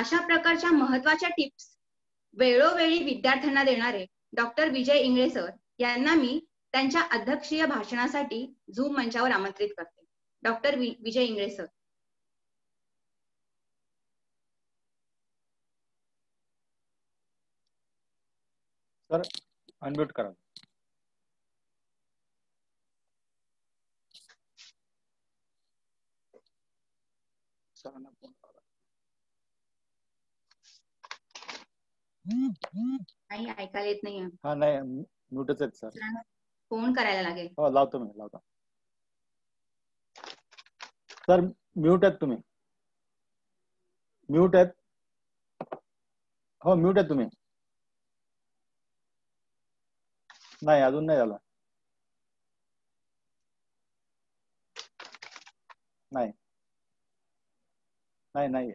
अशा प्रकारच्या महत्वाच्या टिप्स वेळोवेळी विद्यार्थ्यांना देणारे डॉक्टर विजय इंगळे सर यांना मी त्यांच्या अध्यक्षीय भाषणासाठी झूम मंचावर आमंत्रित करते doctor Vijay Ingle sir sir unmute करा नाही ऐकायला येत नाही हा नाही म्यूटच आहेत सर फोन करायला लागेल हो लावतो मी लावतो सर म्यूट आहेत तुम्ही म्यूट आहेत हो म्यूट आहेत तुम्ही नाही अजून नाही झाला नाही नाही नाही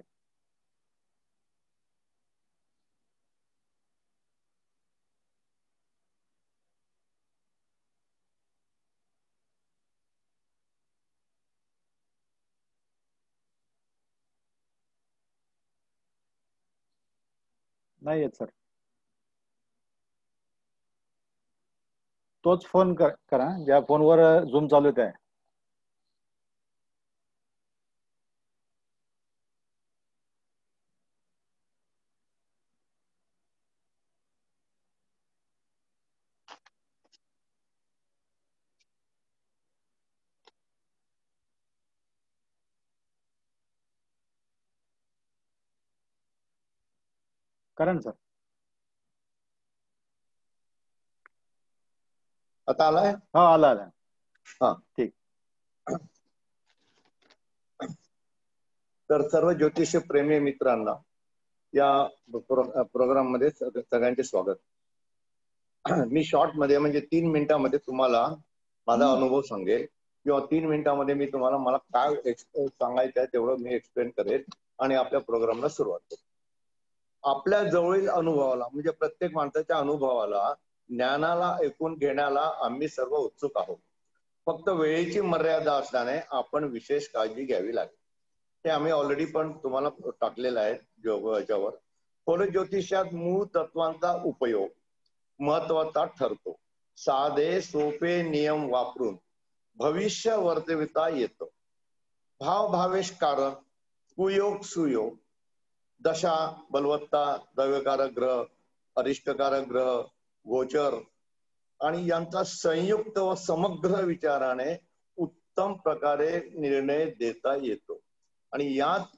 नाही सर तोच फोन करा ज्या फोनवर झूम चालू आहे करण सर आता आलाय हा आला आला हा ठीक तर सर्व ज्योतिष प्रेमी मित्रांना या प्रोग्राम मध्ये सगळ्यांचे स्वागत मी शॉर्ट मध्ये म्हणजे तीन मिनिटांमध्ये तुम्हाला माझा अनुभव सांगेल किंवा तीन मिनिटांमध्ये मी तुम्हाला मला काय सांगायचं आहे तेवढं मी एक्सप्लेन करेल आणि आपल्या प्रोग्रामला सुरुवात करेल आपल्या जवळील अनुभवाला म्हणजे प्रत्येक माणसाच्या अनुभवाला ज्ञानाला ऐकून घेण्याला आम्ही सर्व उत्सुक आहोत फक्त वेळेची मर्यादा असल्याने आपण विशेष काळजी घ्यावी लागेल ते आम्ही ऑलरेडी पण तुम्हाला टाकलेलं आहे याच्यावर खोल ज्योतिषात मूळ तत्वांचा उपयोग महत्वाचा ठरतो साधे सोपे नियम वापरून भविष्य वर्तविता येतो भावभावेश कारण कुयोग सुयोग दशा बलवत्ता द्रव्यकारक ग्रह अरिष्टकारक ग्रह गोचर आणि यांचा संयुक्त व समग्र विचाराने उत्तम प्रकारे निर्णय देता येतो आणि यात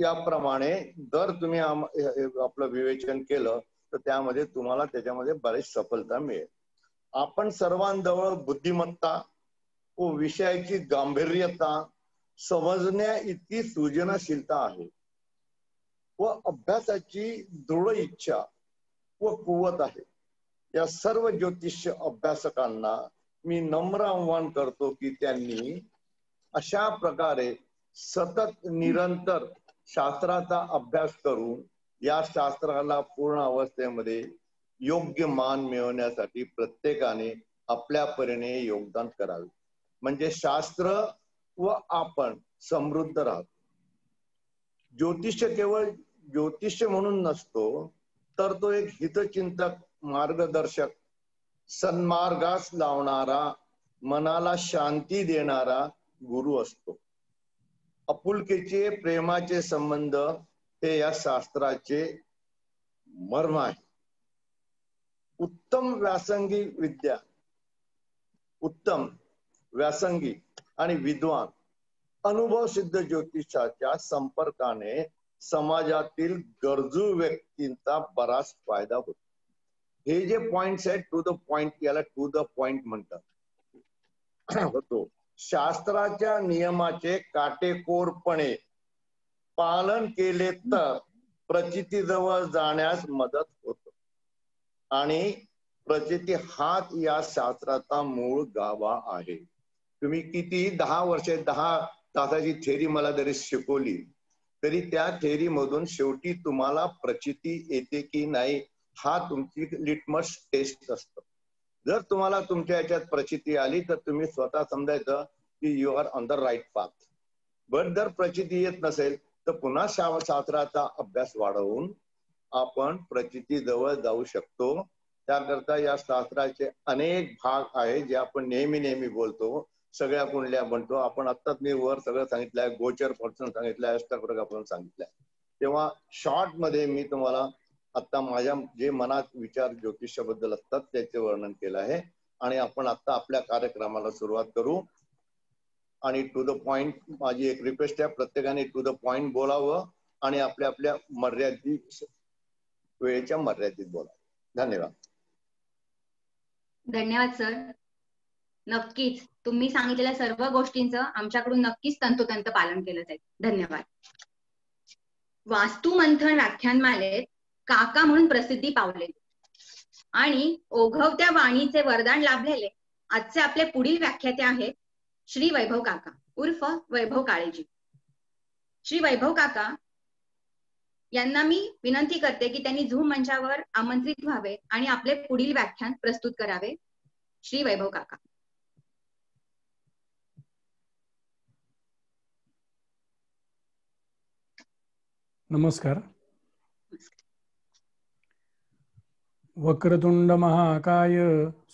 याप्रमाणे जर तुम्ही आपलं विवेचन केलं तर त्यामध्ये तुम्हाला त्याच्यामध्ये बरीच सफलता मिळेल आपण सर्वांजवळ बुद्धिमत्ता व विषयाची गांभीर्यता समजण्या इतकी सृजनशीलता आहे व अभ्यासाची दृढ इच्छा व कुवत आहे या सर्व ज्योतिष अभ्यासकांना मी नम्र आव्हान करतो की त्यांनी अशा प्रकारे सतत निरंतर शास्त्राचा अभ्यास करून या शास्त्राला पूर्ण अवस्थेमध्ये योग्य मान मिळवण्यासाठी प्रत्येकाने आपल्या परीने योगदान करावे म्हणजे शास्त्र व आपण समृद्ध राहतो ज्योतिष केवळ ज्योतिष म्हणून नसतो तर तो एक हितचिंतक मार्गदर्शक सन्मार्गास लावणारा मनाला शांती देणारा गुरु असतो आपुलकीचे प्रेमाचे संबंध हे या शास्त्राचे मर्म आहे उत्तम व्यासंगी विद्या उत्तम व्यासंगी आणि विद्वान अनुभव सिद्ध ज्योतिषाच्या संपर्काने समाजातील गरजू व्यक्तींचा बराच फायदा होतो हे जे पॉइंट आहेत टू द पॉइंट याला टू द पॉइंट म्हणतात होतो शास्त्राच्या नियमाचे काटेकोरपणे पालन केले तर जवळ जाण्यास मदत होत आणि प्रचिती हाच या शास्त्राचा मूळ गावा आहे तुम्ही किती दहा वर्षे दहा तासाची थेरी मला जरी शिकवली तरी त्या थेअरी मधून शेवटी तुम्हाला प्रचिती येते की नाही हा तुमची लिटमस टेस्ट असतो जर तुम्हाला तुमच्या याच्यात प्रचिती आली तर तुम्ही स्वतः समजायचं की you are on the right path but जर प्रचिती येत नसेल तर पुन्हा शास्त्राचा अभ्यास वाढवून आपण प्रचिती जवळ जाऊ शकतो त्याकरता या शास्त्राचे अनेक भाग आहेत जे आपण नेहमी नेहमी बोलतो सगळ्या कुंडल्या म्हणतो आपण आत्ताच मी वर सगळं सांगितलंय गोचर आहे सांगितलंय आपण सांगितलं आहे तेव्हा शॉर्ट मध्ये मी तुम्हाला आता माझ्या जे मनात विचार ज्योतिषाबद्दल असतात त्याचे वर्णन केलं आहे आणि आपण आता आपल्या कार्यक्रमाला सुरुवात करू आणि टू द पॉइंट माझी एक रिक्वेस्ट आहे प्रत्येकाने टू द पॉइंट बोलावं आणि आपल्या आपल्या मर्यादित वेळेच्या मर्यादित बोलावं धन्यवाद धन्यवाद सर नक्कीच तुम्ही सांगितलेल्या सर्व गोष्टींचं आमच्याकडून नक्कीच तंतोतंत पालन केलं जाईल धन्यवाद वास्तुमंथन व्याख्यानमालेत काका म्हणून प्रसिद्धी पावले आणि ओघवत्या वाणीचे वरदान लाभलेले आजचे आपले पुढील व्याख्याते आहेत श्री वैभव काका उर्फ वैभव काळेजी श्री वैभव काका यांना मी विनंती करते की त्यांनी झूम मंचावर आमंत्रित व्हावे आणि आपले पुढील व्याख्यान प्रस्तुत करावे श्री वैभव काका नमस्कार वक्रतुंड महाकाय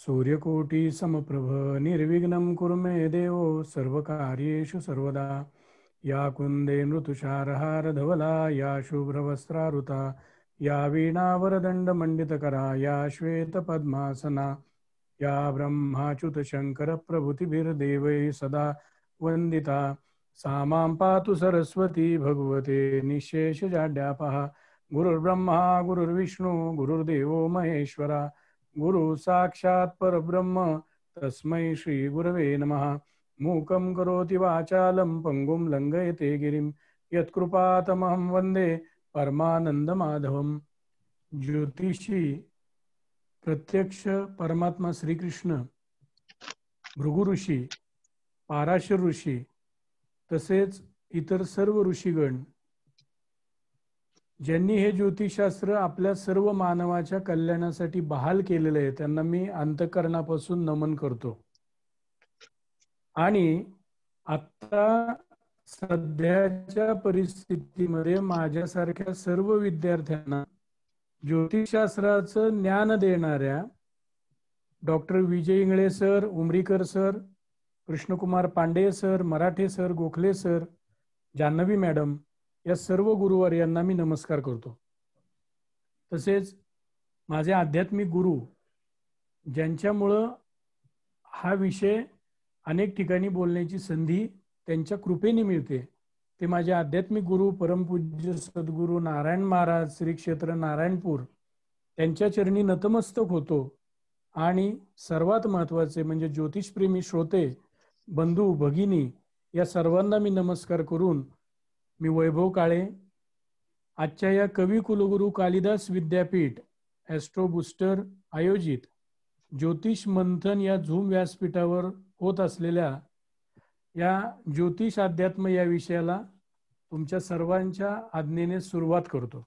सूर्यकोटी समप्रभ निर्विघ्न कुर्मे देव सर्व सर्वदा या कुंदे मृतुषारहार धवला या शुभ्रवस्त्रारुता या वीणावरदंड मंडितकरा या श्वेत पद्मासना या ब्रह्माच्युत शंकर प्रभुतिभिर्देवै सदा वंदिता सा मां पातु सरस्वती भगवते निःशेषजाड्यापः गुरुर्ब्रह्मा गुरुर्विष्णु गुरुर्देवो महेश्वरा गुरु साक्षात् परब्रह्म तस्मै श्रीगुरवे नमः मूकं करोति वाचालं पङ्गुं लङ्घयते गिरिं यत्कृपातमहं वन्दे परमानन्दमाधवं ज्योतिषी प्रत्यक्ष परमात्मा श्रीकृष्ण भृगु ऋषी पाराशर ऋषी तसेच इतर सर्व ऋषीगण ज्यांनी हे ज्योतिषशास्त्र आपल्या सर्व मानवाच्या कल्याणासाठी बहाल केलेलं आहे त्यांना मी अंतकरणापासून नमन करतो आणि आता सध्याच्या परिस्थितीमध्ये माझ्यासारख्या सर्व विद्यार्थ्यांना ज्योतिषशास्त्राचं ज्ञान देणाऱ्या doctor Vijay Ingle sir Umrikar sir Krishnakumar Pande sir Marathe sir Gokhale sir Janhavi madam या सर्व गुरुवार यांना मी नमस्कार करतो तसेच माझे आध्यात्मिक गुरु ज्यांच्यामुळं हा विषय अनेक ठिकाणी बोलण्याची संधी त्यांच्या कृपेने मिळते ते माझे आध्यात्मिक गुरु परमपूज्य सद्गुरु नारायण महाराज श्री क्षेत्र नारायणपूर त्यांच्या चरणी नतमस्तक होतो आणि सर्वात महत्वाचे म्हणजे ज्योतिषप्रेमी श्रोते बंधू भगिनी या सर्वांना मी नमस्कार करून मी वैभव काळे आजच्या या कवी कुलगुरू कालिदास विद्यापीठ ॲस्ट्रो बुस्टर आयोजित ज्योतिष मंथन या झूम व्यासपीठावर होत असलेल्या या ज्योतिष अध्यात्म या विषयाला तुमच्या सर्वांच्या आज्ञेने सुरुवात करतो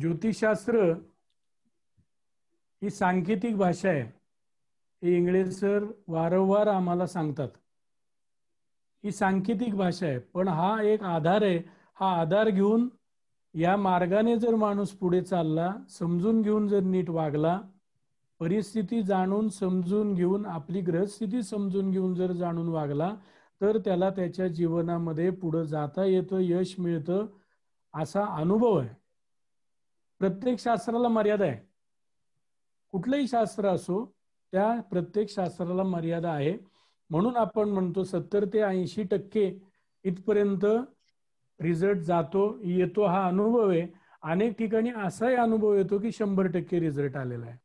ज्योतिषशास्त्र ही सांकेतिक भाषा आहे हे इंगळे सर वारंवार आम्हाला सांगतात ही सांकेतिक भाषा आहे पण हा एक आधार आहे हा आधार घेऊन या मार्गाने जर माणूस पुढे चालला समजून घेऊन जर नीट वागला परिस्थिती जाणून समजून घेऊन आपली ग्रहस्थिती समजून घेऊन जर जाणून वागला तर त्याला त्याच्या जीवनामध्ये पुढे जाता येतं यश मिळतं असा अनुभव आहे प्रत्येक शास्त्राला मर्यादा आहे कुठलंही शास्त्र असो त्या प्रत्येक शास्त्राला मर्यादा आहे म्हणून आपण म्हणतो सत्तर ते ऐंशी टक्के इथपर्यंत रिझल्ट जातो येतो हा अनुभव आहे अनेक ठिकाणी असाही अनुभव येतो की शंभर टक्के रिझल्ट आलेला आहे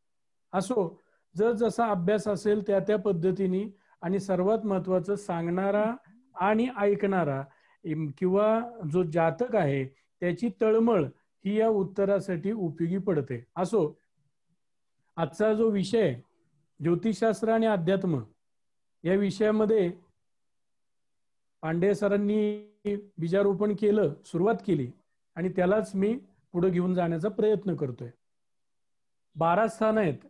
असो जर जसा अभ्यास असेल त्या त्या पद्धतीने आणि सर्वात महत्वाचं सांगणारा आणि ऐकणारा किंवा जो जातक आहे त्याची तळमळ ही या उत्तरासाठी उपयोगी पडते असो आजचा जो विषय ज्योतिषशास्त्र आणि अध्यात्म या विषयामध्ये पांडे सरांनी बीजारोपण केलं सुरुवात केली आणि त्यालाच मी पुढे घेऊन जाण्याचा प्रयत्न करतोय बारा स्थान आहेत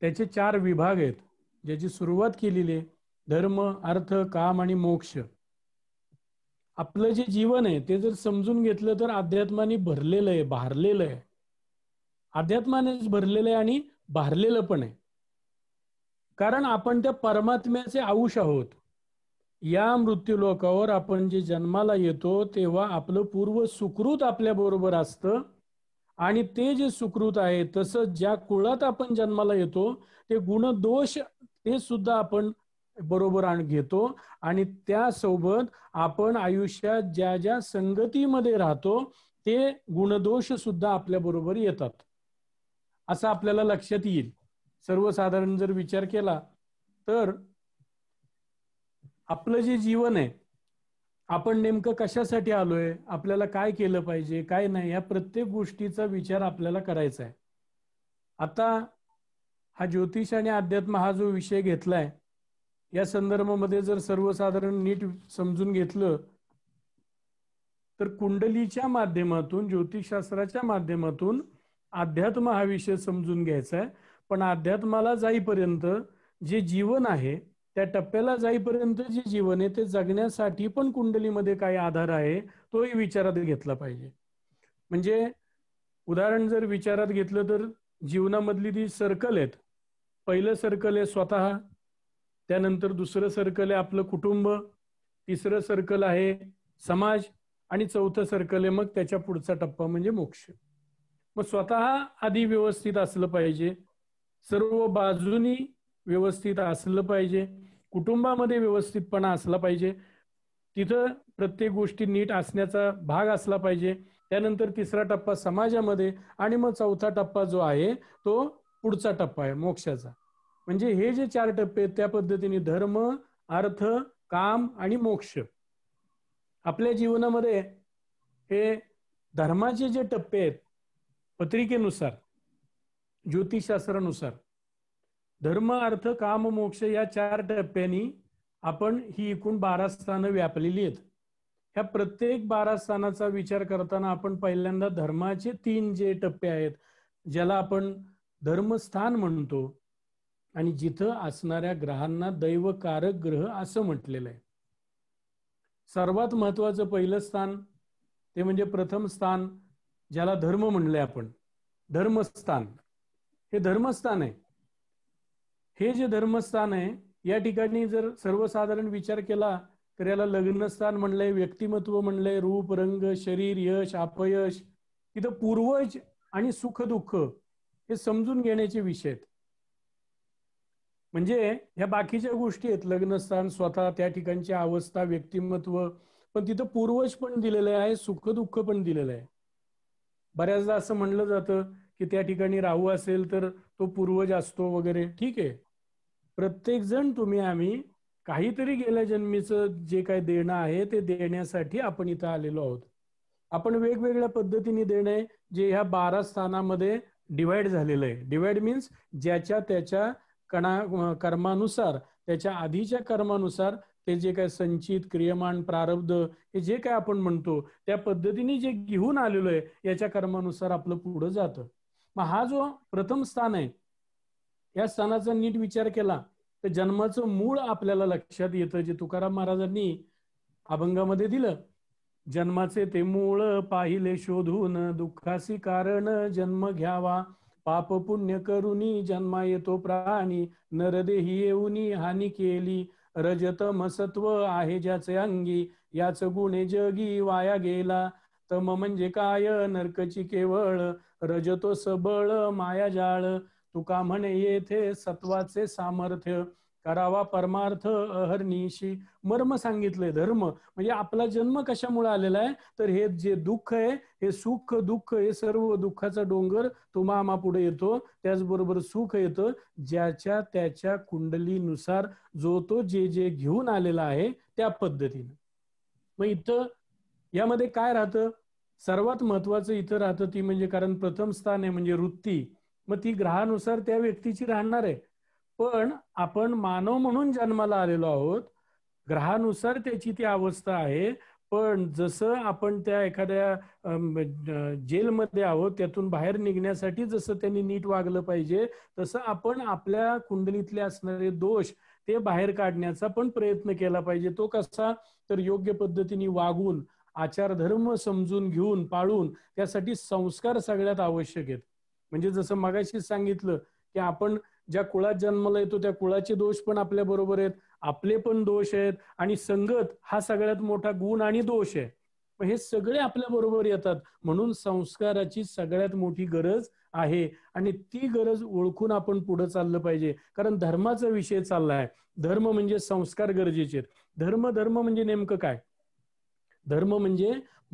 त्याचे चार विभाग आहेत ज्याची सुरुवात केलेली आहे धर्म अर्थ काम आणि मोक्ष आपलं जे जीवन आहे ते जर समजून घेतलं तर अध्यात्माने भरलेलं आहे भारलेलं आहे अध्यात्मानेच भरलेलं आहे आणि भारलेलं पण आहे कारण आपण त्या परमात्म्याचे आऊश आहोत या मृत्यूलोकावर आपण जे जन्माला येतो तेव्हा आपलं पूर्व सुकृत आपल्या बरोबर असतं आणि ते जे सुकृत आहे तसं ज्या कुळात आपण जन्माला येतो ते गुणदोष ते सुद्धा आपण बरोबर आण घेतो आणि त्यासोबत आपण आयुष्यात ज्या ज्या संगतीमध्ये राहतो ते गुणदोष सुद्धा आपल्या बरोबर येतात असं आपल्याला लक्षात येईल सर्वसाधारण जर विचार केला तर आपलं जे जीवन आहे आपण नेमकं कशासाठी आलोय आपल्याला काय केलं पाहिजे काय नाही या प्रत्येक गोष्टीचा विचार आपल्याला करायचा आहे आता हा ज्योतिष आणि अध्यात्म हा जो विषय घेतलाय या संदर्भामध्ये जर सर्वसाधारण नीट समजून घेतलं तर कुंडलीच्या माध्यमातून ज्योतिषशास्त्राच्या माध्यमातून अध्यात्म हा विषय समजून घ्यायचा आहे पण अध्यात्माला जाईपर्यंत जे जीवन आहे त्या टप्प्याला जाईपर्यंत जे जीवन आहे ते जगण्यासाठी पण कुंडलीमध्ये काय आधार आहे तोही विचारात घेतला पाहिजे म्हणजे उदाहरण जर विचारात घेतलं तर जीवनामधली ती सर्कल आहेत पहिलं सर्कल आहे स्वतः त्यानंतर दुसरं सर्कल आहे आपलं कुटुंब तिसरं सर्कल आहे समाज आणि चौथं सर्कल आहे मग त्याच्या पुढचा टप्पा म्हणजे मोक्ष मग स्वतः आधी व्यवस्थित असलं पाहिजे सर्व बाजूनी व्यवस्थित असलं पाहिजे कुटुंबामध्ये व्यवस्थितपणा असला पाहिजे तिथं प्रत्येक गोष्टी नीट असण्याचा भाग असला पाहिजे त्यानंतर तिसरा टप्पा समाजामध्ये आणि मग चौथा टप्पा जो आहे तो पुढचा टप्पा आहे मोक्षाचा म्हणजे हे जे चार टप्पे आहेत त्या पद्धतीने धर्म अर्थ काम आणि मोक्ष आपल्या जीवनामध्ये हे धर्माचे जे टप्पे आहेत पत्रिकेनुसार ज्योतिषशास्त्रानुसार धर्म अर्थ काम मोक्ष या चार टप्प्यांनी आपण ही एकूण बारा स्थानं व्यापलेली आहेत ह्या प्रत्येक बारा स्थानाचा विचार करताना आपण पहिल्यांदा धर्माचे तीन जे टप्पे आहेत ज्याला आपण धर्मस्थान म्हणतो आणि जिथं असणाऱ्या ग्रहांना दैवकारक ग्रह असं म्हटलेलं आहे सर्वात महत्वाचं पहिलं स्थान ते म्हणजे प्रथम स्थान ज्याला धर्म म्हणलंय आपण धर्मस्थान हे धर्मस्थान आहे हे जे धर्मस्थान आहे या ठिकाणी जर सर्वसाधारण विचार केला तर याला लग्नस्थान म्हणलंय व्यक्तिमत्व म्हणलंय रूप रंग शरीर यश अपयश इथं पूर्वज आणि सुख दुःख हे समजून घेण्याचे विषय आहेत म्हणजे ह्या बाकीच्या गोष्टी आहेत लग्नस्थान स्वतः त्या ठिकाणची अवस्था व्यक्तिमत्व पण तिथं पूर्वज पण दिलेलं आहे सुख दुःख पण दिलेलं आहे बऱ्याचदा असं म्हणलं जातं की त्या ठिकाणी राहू असेल तर तो पूर्वज असतो वगैरे ठीक आहे प्रत्येक जण तुम्ही आम्ही काहीतरी गेल्या जन्मीचं जे काही देणं आहे ते देण्यासाठी आपण इथं आलेलो आहोत आपण वेगवेगळ्या पद्धतीने देणं आहे जे ह्या बारा स्थानामध्ये डिवाइड झालेलं आहे डिवाइड मीन्स ज्याच्या त्याच्या कणा कर्मानुसार त्याच्या आधीच्या कर्मानुसार ते जे काय संचित क्रियमान प्रारब्ध हे जे काय आपण म्हणतो त्या पद्धतीने जे घेऊन आलेलो आहे याच्या कर्मानुसार आपलं पुढं जातं मग हा जो प्रथम स्थान आहे या स्थानाचा नीट विचार केला तर जन्माचं मूळ आपल्याला लक्षात येतं जे तुकाराम महाराजांनी अभंगामध्ये दिलं जन्माचे ते मूळ पाहिले शोधून दुःखासी कारण जन्म घ्यावा पाप पुण्य करुनी जन्मा येतो प्राणी नरदेही येऊनी हानी केली रजत मसत्व आहे ज्याचे अंगी याच गुणे जगी वाया गेला तम म्हणजे काय नरकची केवळ रजतो सबळ माया जाळ तुका म्हणे येथे सत्वाचे सामर्थ्य करावा परमार्थ अहर्निशी मर्म सांगितले धर्म म्हणजे आपला जन्म कशामुळे आलेला आहे तर हे जे दुःख आहे हे सुख दुःख हे सर्व दुःखाचा डोंगर तो पुढे येतो त्याचबरोबर सुख येतं ज्याच्या त्याच्या कुंडलीनुसार जो तो जे जे घेऊन आलेला आहे त्या पद्धतीनं मग इथं यामध्ये काय राहतं सर्वात महत्वाचं इथं राहतं ती म्हणजे कारण प्रथम स्थान आहे म्हणजे वृत्ती मग ती ग्रहानुसार त्या व्यक्तीची राहणार आहे पण आपण मानव म्हणून जन्माला आलेलो आहोत ग्रहानुसार त्याची ती अवस्था आहे पण जसं आपण त्या एखाद्या जेलमध्ये आहोत त्यातून बाहेर निघण्यासाठी जसं त्यांनी नीट वागलं पाहिजे तसं आपण आपल्या कुंडलीतले असणारे दोष ते बाहेर काढण्याचा पण प्रयत्न केला पाहिजे तो कसा तर योग्य पद्धतीने वागून आचार धर्म समजून घेऊन पाळून त्यासाठी संस्कार सगळ्यात आवश्यक आहेत म्हणजे जसं मगाशीच सांगितलं की आपण ज्या कुळात जन्माला येतो त्या कुळाचे दोष पण आपल्या बरोबर आहेत आपले पण दोष आहेत आणि संगत हा सगळ्यात मोठा गुण आणि दोष आहे हे सगळे आपल्या बरोबर येतात म्हणून संस्काराची सगळ्यात मोठी गरज आहे आणि ती गरज ओळखून आपण पुढे चाललं पाहिजे कारण धर्माचा विषय चालला आहे धर्म म्हणजे संस्कार गरजेचे धर्म धर्म म्हणजे नेमकं काय धर्म म्हणजे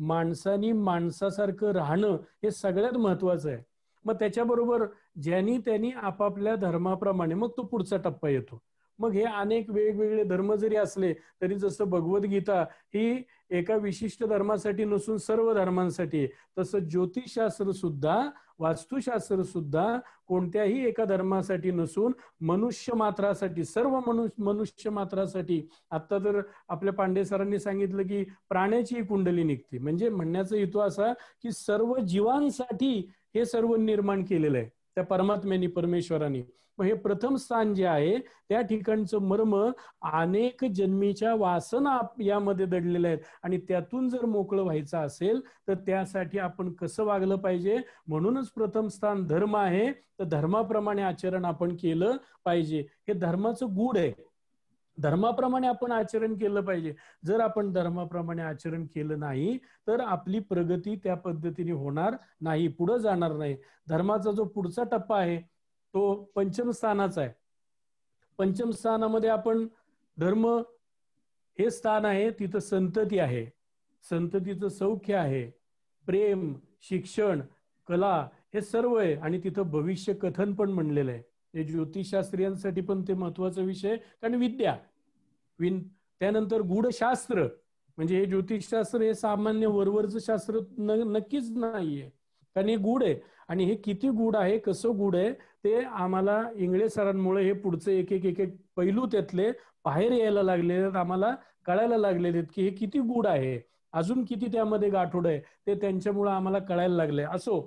माणसानी माणसासारखं राहणं हे सगळ्यात महत्वाचं आहे मग त्याच्याबरोबर ज्यांनी त्यांनी आपापल्या धर्माप्रमाणे मग तो पुढचा टप्पा येतो मग हे अनेक वेगवेगळे धर्म जरी असले तरी जसं भगवद्गीता ही एका विशिष्ट धर्मासाठी नसून सर्व धर्मांसाठी तसं ज्योतिषशास्त्र सुद्धा वास्तुशास्त्र सुद्धा कोणत्याही एका धर्मासाठी नसून मनुष्य मात्रासाठी सर्व मनुष्य मनुष्य मात्रासाठी आता तर आपल्या पांडे सरांनी सांगितलं की प्राण्याची कुंडली निघते म्हणजे म्हणण्याचा हेतू असा की सर्व जीवांसाठी हे सर्व निर्माण केलेलं आहे त्या परमात्म्यानी परमेश्वराने मग हे प्रथम स्थान जे आहे त्या ठिकाणचं मर्म अनेक जन्मीच्या वासना यामध्ये दडलेल्या आहेत आणि त्यातून जर मोकळं व्हायचं असेल तर त्यासाठी आपण कसं वागलं पाहिजे म्हणूनच प्रथम स्थान धर्म आहे तर धर्माप्रमाणे आचरण आपण केलं पाहिजे हे धर्माचं गुढ आहे धर्माप्रमाणे आपण आचरण केलं पाहिजे जर आपण धर्माप्रमाणे आचरण केलं नाही तर आपली प्रगती त्या पद्धतीने होणार नाही पुढे जाणार नाही धर्माचा जो पुढचा टप्पा आहे तो पंचमस्थानाचा आहे पंचमस्थानामध्ये आपण धर्म हे स्थान आहे तिथं संतती आहे संततीचं सौख्य आहे प्रेम शिक्षण कला हे सर्व आहे आणि तिथं भविष्य कथन पण म्हणलेलं आहे हे ज्योतिषशास्त्रीयांसाठी पण ते महत्वाचा विषय कारण विद्या विन त्यानंतर गूढशास्त्र म्हणजे हे ज्योतिषशास्त्र हे सामान्य वरवरचं शास्त्र नक्कीच नाहीये कारण हे गुढ आहे आणि हे किती गुढ आहे कसं गूढ आहे ते आम्हाला इंगळे सरांमुळे हे पुढचे एक एक एक एक पैलू त्यातले बाहेर यायला लागलेले आम्हाला कळायला लागलेले आहेत की हे किती गूढ आहे अजून किती त्यामध्ये गाठोड आहे ते त्यांच्यामुळे आम्हाला कळायला लागले असो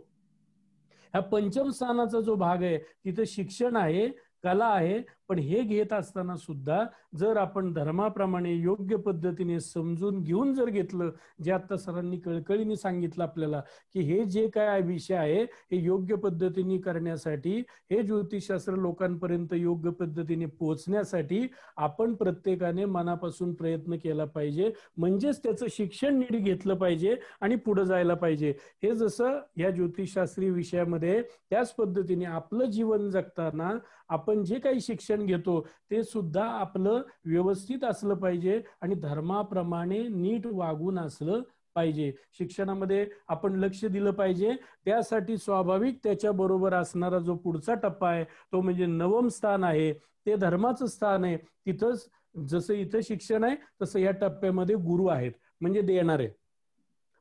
ह्या पंचम स्थानाचा जो भाग आहे तिथे शिक्षण आहे कला आहे पण हे घेत असताना सुद्धा जर आपण धर्माप्रमाणे योग्य पद्धतीने समजून घेऊन जर घेतलं जे आता सरांनी कळकळीने सांगितलं आपल्याला की हे जे काय विषय आहे हे योग्य पद्धतीने करण्यासाठी हे ज्योतिषशास्त्र लोकांपर्यंत योग्य पद्धतीने पोहोचण्यासाठी आपण प्रत्येकाने मनापासून प्रयत्न केला पाहिजे म्हणजेच त्याचं शिक्षण नीट घेतलं पाहिजे आणि पुढे जायला पाहिजे हे जसं या ज्योतिषशास्त्री विषयामध्ये त्याच पद्धतीने आपलं जीवन जगताना आपण जे काही शिक्षण शिक्षण घेतो ते सुद्धा आपलं व्यवस्थित असलं पाहिजे आणि धर्माप्रमाणे नीट वागून असलं पाहिजे शिक्षणामध्ये आपण लक्ष दिलं पाहिजे त्यासाठी स्वाभाविक त्याच्या बरोबर असणारा जो पुढचा टप्पा आहे तो म्हणजे नवम स्थान आहे ते धर्माचं स्थान आहे तिथंच जसं इथं शिक्षण आहे तसं या टप्प्यामध्ये गुरु आहेत म्हणजे देणारे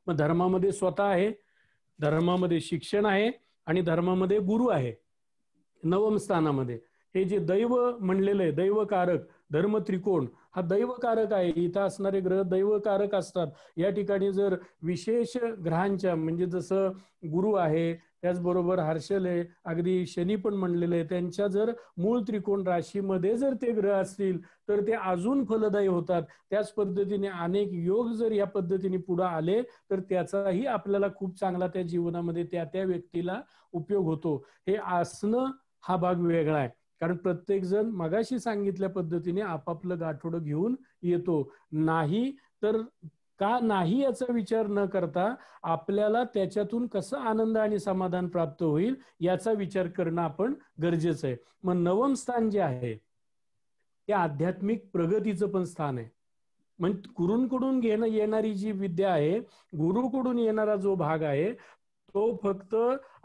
मग धर्मामध्ये स्वतः आहे धर्मामध्ये शिक्षण आहे आणि धर्मामध्ये गुरु आहे नवम स्थानामध्ये हे जे दैव म्हणलेलं आहे दैवकारक धर्म त्रिकोण हा दैवकारक आहे इथं असणारे ग्रह दैवकारक असतात या ठिकाणी जर विशेष ग्रहांच्या म्हणजे जसं गुरु आहे त्याचबरोबर हर्षल आहे अगदी शनी पण म्हणलेले आहे त्यांच्या जर मूळ त्रिकोण राशीमध्ये जर ते ग्रह असतील तर ते अजून फलदायी होतात त्याच पद्धतीने अनेक योग जर या पद्धतीने पुढे आले तर त्याचाही आपल्याला खूप चांगला त्या जीवनामध्ये त्या त्या व्यक्तीला उपयोग होतो हे आसनं हा भाग वेगळा आहे कारण प्रत्येक जण मगाशी सांगितल्या पद्धतीने आपापलं गाठोड घेऊन येतो नाही तर का नाही याचा विचार न करता आपल्याला त्याच्यातून कसं आनंद आणि समाधान प्राप्त होईल याचा विचार करणं आपण गरजेचं आहे मग नवम स्थान जे आहे ते आध्यात्मिक प्रगतीचं पण स्थान आहे म्हणजे गुरूंकडून घेणं येणारी जी विद्या आहे गुरुकडून येणारा जो भाग आहे तो फक्त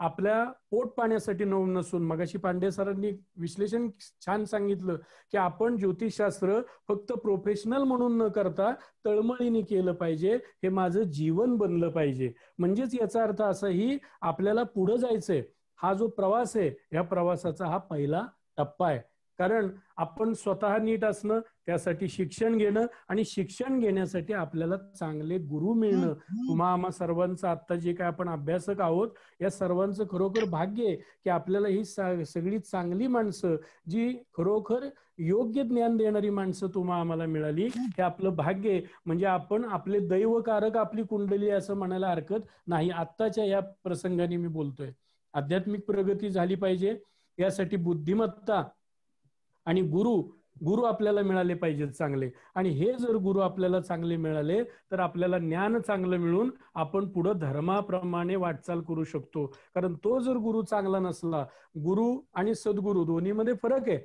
आपल्या पोट पाण्यासाठी नव नसून मगाशी पांडे सरांनी विश्लेषण छान सांगितलं की आपण ज्योतिषशास्त्र फक्त प्रोफेशनल म्हणून न करता तळमळीने केलं पाहिजे हे माझं जीवन बनलं पाहिजे म्हणजेच याचा अर्थ असाही आपल्याला पुढे जायचंय हा जो प्रवास आहे या प्रवासाचा हा पहिला टप्पा आहे कारण आपण स्वतः नीट असणं त्यासाठी शिक्षण घेणं आणि शिक्षण घेण्यासाठी आपल्याला चांगले गुरु मिळणं तुम्हा आम्हा सर्वांचं आता जे काय आपण अभ्यासक आहोत या सर्वांचं खरोखर भाग्य आहे की आपल्याला ही सगळी चांगली माणसं जी खरोखर योग्य ज्ञान देणारी माणसं तुम्हा आम्हाला मिळाली हे आपलं भाग्य आहे म्हणजे आपण आपले दैवकारक आपली कुंडली असं म्हणायला हरकत नाही आत्ताच्या या प्रसंगाने मी बोलतोय आध्यात्मिक प्रगती झाली पाहिजे यासाठी बुद्धिमत्ता आणि गुरु गुरु आपल्याला मिळाले पाहिजेत चांगले आणि हे जर गुरु आपल्याला चांगले मिळाले तर आपल्याला ज्ञान चांगलं मिळून आपण पुढे धर्माप्रमाणे वाटचाल करू शकतो कारण तो जर गुरु चांगला नसला गुरु आणि सद्गुरु दोन्हीमध्ये फरक आहे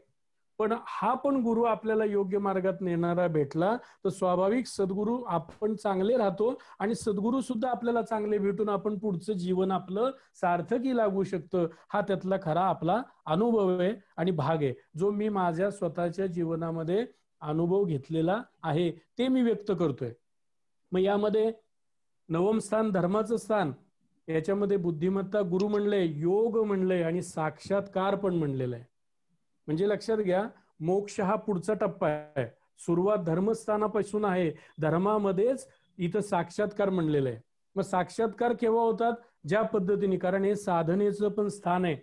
पण हा पण गुरु आपल्याला योग्य मार्गात नेणारा भेटला तर स्वाभाविक सद्गुरु आपण चांगले राहतो आणि सद्गुरु सुद्धा आपल्याला चांगले भेटून आपण पुढचं जीवन आपलं सार्थकी लागू शकतं हा त्यातला खरा आपला अनुभव आहे आणि भाग आहे जो मी माझ्या स्वतःच्या जीवनामध्ये अनुभव घेतलेला आहे ते मी व्यक्त करतोय मग यामध्ये नवम स्थान धर्माचं स्थान याच्यामध्ये बुद्धिमत्ता गुरु म्हणलंय योग म्हणलंय आणि साक्षात्कार पण म्हणलेलं आहे म्हणजे लक्षात घ्या मोक्ष हा पुढचा टप्पा आहे सुरुवात धर्मस्थानापासून आहे धर्मामध्येच इथं साक्षात्कार म्हणलेलं आहे मग साक्षात्कार केव्हा होतात ज्या पद्धतीने कारण हे साधनेचं पण स्थान आहे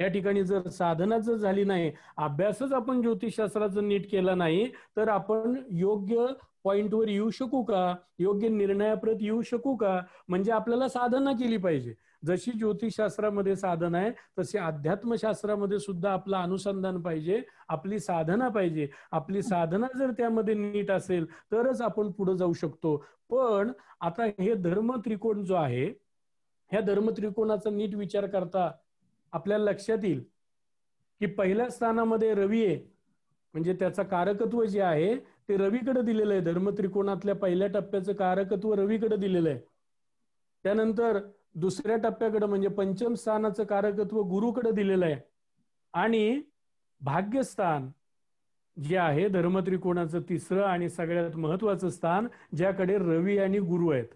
या ठिकाणी जर साधना जर झाली नाही अभ्यासच आपण ज्योतिषशास्त्राचं नीट केला नाही तर आपण योग्य पॉइंटवर येऊ शकू का योग्य निर्णयाप्रत येऊ शकू का म्हणजे आपल्याला साधना केली पाहिजे जशी ज्योतिषशास्त्रामध्ये साधन आहे तशी अध्यात्मशास्त्रामध्ये सुद्धा आपलं अनुसंधान पाहिजे आपली साधना पाहिजे आपली साधना जर त्यामध्ये नीट असेल तरच आपण पुढे जाऊ शकतो पण आता हे धर्म त्रिकोण जो आहे ह्या धर्म त्रिकोणाचा नीट विचार करता आपल्याला लक्षात येईल की पहिल्या स्थानामध्ये रवी आहे म्हणजे त्याचं कारकत्व जे आहे ते रवीकडे दिलेलं आहे धर्म त्रिकोणातल्या पहिल्या टप्प्याचं कारकत्व रवीकडे दिलेलं आहे त्यानंतर दुसऱ्या टप्प्याकडे म्हणजे पंचम स्थानाचं कारकत्व गुरुकडे दिलेलं आहे आणि भाग्यस्थान जे आहे धर्मत्रिकोणाचं तिसरं आणि सगळ्यात महत्वाचं स्थान ज्याकडे रवी आणि गुरु आहेत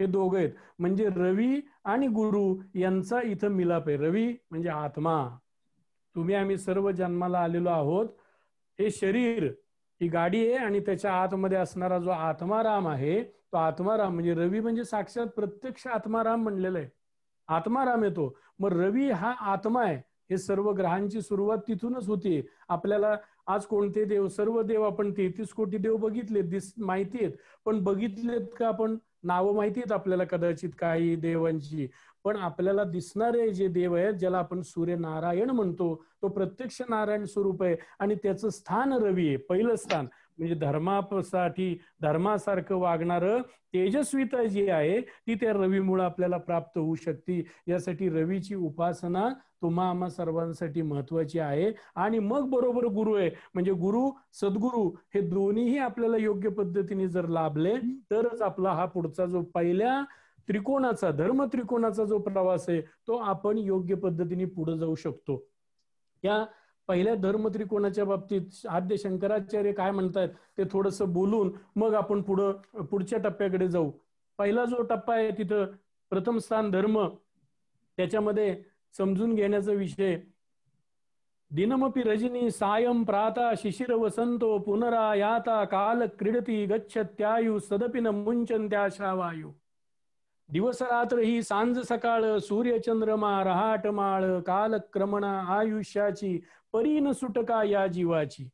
हे दोघं आहेत म्हणजे रवी आणि गुरु यांचा इथं मिलाप आहे रवी म्हणजे आत्मा तुम्ही आम्ही सर्व जन्माला आलेलो आहोत हे शरीर ही गाडी आहे आणि त्याच्या आतमध्ये असणारा जो आत्माराम आहे तो आत्माराम म्हणजे रवी म्हणजे साक्षात प्रत्यक्ष आत्माराम म्हणलेला आहे आत्माराम येतो मग रवी हा आत्मा आहे हे सर्व ग्रहांची सुरुवात तिथूनच होती आपल्याला आज कोणते देव सर्व देव आपण तेहतीस कोटी देव बघितले दिस माहिती आहेत पण बघितलेत का आपण नावं माहिती आहेत आपल्याला कदाचित काही देवांची पण आपल्याला दिसणारे जे देव आहेत ज्याला आपण सूर्यनारायण म्हणतो तो प्रत्यक्ष नारायण स्वरूप आहे आणि त्याचं स्थान रवी आहे पहिलं स्थान म्हणजे धर्मासाठी धर्मासारखं वागणार तेजस्विता जी आहे ती त्या रवीमुळे आपल्याला प्राप्त होऊ शकते यासाठी रवीची उपासना तुम्हा आम्हा सर्वांसाठी महत्वाची आहे आणि मग बरोबर गुरु आहे म्हणजे गुरु सद्गुरु हे दोन्हीही आपल्याला योग्य पद्धतीने जर लाभले तरच आपला हा पुढचा जो पहिल्या त्रिकोणाचा धर्म त्रिकोणाचा जो प्रवास आहे तो आपण योग्य पद्धतीने पुढे जाऊ शकतो या पहिल्या धर्मत्रिकोणाच्या बाबतीत आद्य शंकराचार्य काय म्हणतात ते थोडस बोलून मग आपण पुढं पुढच्या टप्प्याकडे जाऊ पहिला जो टप्पा आहे तिथं प्रथम स्थान धर्म त्याच्यामध्ये समजून घेण्याचा विषय दिनमपि रजनी सायं प्राता शिशिर वसंतो पुनरा याता काल क्रीडती गच्छत्यायु सदपि न मुंचन त्या श्रावायू दिवस रात्र ही सांज सकाळ चंद्रमा रहाट माळ कालक्रमणा आयुष्याची परीन सुटका या जीवाची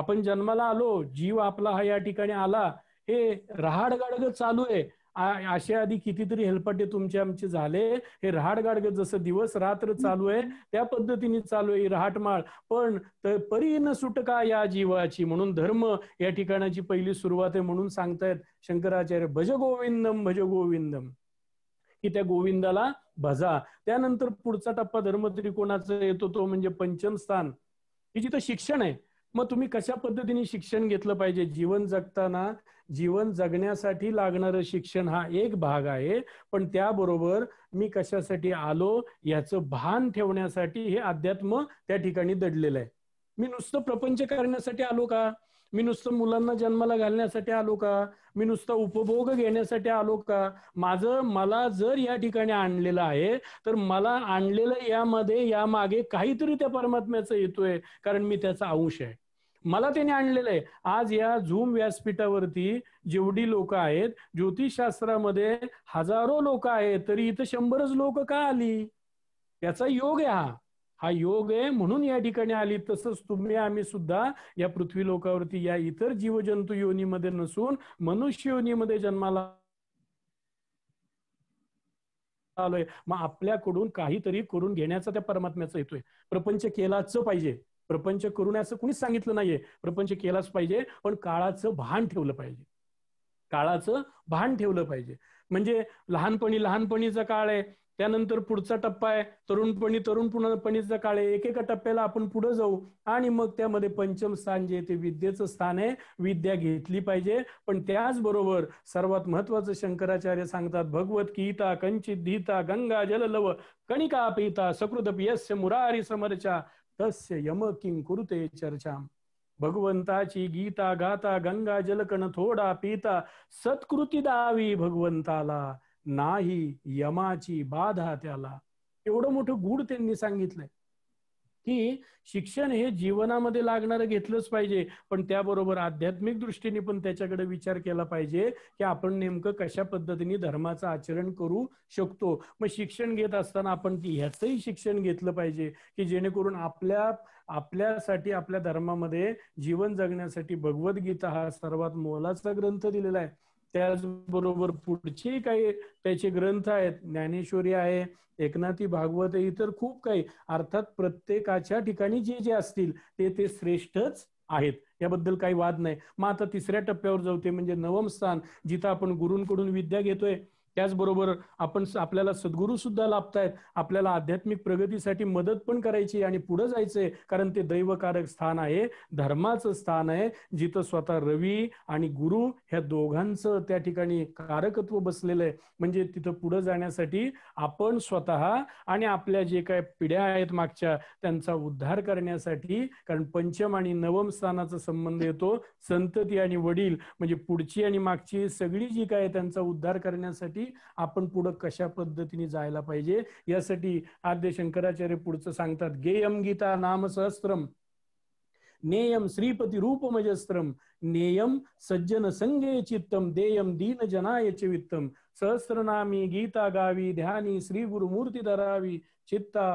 आपण जन्माला आलो जीव आपला हा या ठिकाणी आला हे रहाडगाडग चालू आहे असे आधी कितीतरी हेलपटे तुमचे आमचे झाले हे गाडग जसं दिवस रात्र चालू आहे त्या पद्धतीने चालू आहे रहाटमाळ पण परीन सुटका या जीवाची म्हणून धर्म या ठिकाणाची पहिली सुरुवात आहे म्हणून सांगतायत शंकराचार्य भज गोविंदम भज गोविंदम की त्या गोविंदाला भजा त्यानंतर पुढचा टप्पा धर्मत्रिकोणाचा येतो तो म्हणजे पंचम स्थान की जिथं शिक्षण आहे मग तुम्ही कशा पद्धतीने शिक्षण घेतलं पाहिजे जीवन जगताना जीवन जगण्यासाठी लागणारं शिक्षण हा एक भाग आहे पण त्याबरोबर मी कशासाठी आलो याचं भान ठेवण्यासाठी हे अध्यात्म त्या ठिकाणी दडलेलं आहे मी नुसतं प्रपंच करण्यासाठी आलो का मी नुसतं मुलांना जन्माला घालण्यासाठी आलो का मी नुसतं उपभोग घेण्यासाठी आलो का माझं मला जर या ठिकाणी आणलेलं आहे तर मला आणलेलं यामध्ये यामागे काहीतरी त्या परमात्म्याचं येतोय कारण मी त्याचा अंश आहे मला त्याने आणलेलं आहे आज या झूम व्यासपीठावरती जेवढी लोक आहेत ज्योतिषशास्त्रामध्ये हजारो लोक आहेत तरी इथं शंभरच लोक का आली याचा योग आहे हा हा योग आहे म्हणून या ठिकाणी आली तसंच तुम्ही आम्ही सुद्धा या पृथ्वी लोकावरती या इतर जीवजंतू योनीमध्ये नसून मनुष्य योनीमध्ये जन्माला आलोय मग आपल्याकडून काहीतरी करून घेण्याचा त्या परमात्म्याचा येतोय प्रपंच केलाच पाहिजे प्रपंच करून असं कुणीच सांगितलं नाहीये प्रपंच केलाच पाहिजे पण काळाचं भान ठेवलं पाहिजे काळाचं भान ठेवलं पाहिजे म्हणजे लहानपणी लहानपणीचा काळ आहे त्यानंतर पुढचा टप्पा आहे तरुणपणी तरुणपणीचा काळ आहे एकेका टप्प्याला आपण पुढे जाऊ आणि मग त्यामध्ये पंचम स्थान जे ते विद्येचं स्थान आहे विद्या घेतली पाहिजे पण त्याचबरोबर सर्वात महत्वाचं शंकराचार्य सांगतात भगवत गीता कंचित धीता गंगा लव कणिका पिता सकृत यस्य मुरारी समरचा तस्य यम किं कुरुते चर्चा भगवंताची गीता गाता गंगा जलकण थोडा पिता सत्कृती दावी भगवंताला नाही यमाची बाधा त्याला एवढं मोठं गुढ त्यांनी सांगितलंय की शिक्षण हे जीवनामध्ये लागणारं घेतलंच पाहिजे पण त्याबरोबर आध्यात्मिक दृष्टीने पण त्याच्याकडे विचार केला पाहिजे की आपण नेमकं कशा पद्धतीने धर्माचं आचरण करू शकतो मग शिक्षण घेत असताना आपण ह्याचंही शिक्षण घेतलं पाहिजे की जेणेकरून आपल्या आपल्यासाठी आपल्या धर्मामध्ये जीवन जगण्यासाठी भगवद्गीता हा सर्वात मोलाचा ग्रंथ दिलेला आहे त्याचबरोबर पुढचे काही त्याचे ग्रंथ आहेत ज्ञानेश्वरी आहे एकनाथी भागवत इतर खूप काही अर्थात प्रत्येकाच्या ठिकाणी जे जे असतील ते ते श्रेष्ठच आहेत याबद्दल काही वाद नाही मग आता तिसऱ्या टप्प्यावर जाऊ ते म्हणजे नवम स्थान जिथं आपण गुरूंकडून विद्या घेतोय त्याचबरोबर आपण आपल्याला सद्गुरू सुद्धा लाभतायत आपल्याला आध्यात्मिक प्रगतीसाठी मदत पण करायची आणि पुढे जायचंय कारण ते दैवकारक स्थान आहे धर्माचं स्थान आहे जिथं स्वतः रवी आणि गुरु ह्या दोघांचं त्या ठिकाणी कारकत्व बसलेलं आहे म्हणजे तिथं पुढे जाण्यासाठी आपण स्वतः आणि आपल्या जे काय पिढ्या आहेत मागच्या त्यांचा उद्धार करण्यासाठी कारण पंचम आणि नवम स्थानाचा संबंध येतो संतती आणि वडील म्हणजे पुढची आणि मागची सगळी जी काय त्यांचा उद्धार करण्यासाठी आपण पुढे कशा पद्धतीने जायला पाहिजे यासाठी आद्य शंकराचार्य पुढचं सांगतात गेयम गीता नाम सहस्त्रम नेयम श्रीपती रूपमजस्त्रम नेयम सज्जन संगे चित्तम देयम दीन जनाय चित्तम सहस्रनामी गीता गावी ध्यानी श्री गुरुमूर्ती धरावी चित्ता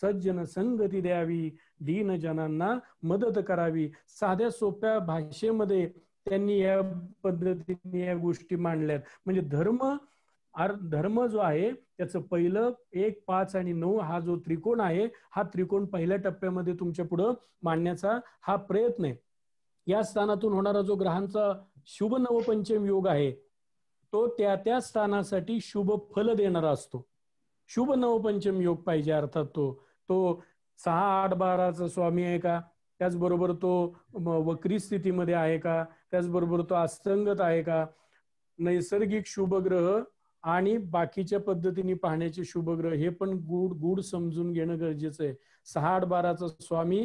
सज्जन संगती द्यावी दीन जनांना मदत करावी साध्या सोप्या भाषेमध्ये त्यांनी या पद्धतीने या गोष्टी मांडल्यात म्हणजे धर्म धर्म जो आहे त्याचं पहिलं एक पाच आणि नऊ हा जो त्रिकोण आहे हा त्रिकोण पहिल्या टप्प्यामध्ये तुमच्या पुढं मांडण्याचा हा प्रयत्न आहे या स्थानातून होणारा जो ग्रहांचा शुभ नवपंचम योग आहे तो त्या त्या स्थानासाठी शुभ फल देणारा असतो शुभ नवपंचम योग पाहिजे अर्थात तो तो सहा आठ बाराचा स्वामी आहे का त्याचबरोबर तो वक्री स्थितीमध्ये आहे का त्याचबरोबर तो अस्तंगत आहे का नैसर्गिक शुभ ग्रह आणि बाकीच्या पद्धतीने पाहण्याचे शुभग्रह हे पण गुड गुड समजून घेणं गरजेचं आहे सहा आठ बाराचा स्वामी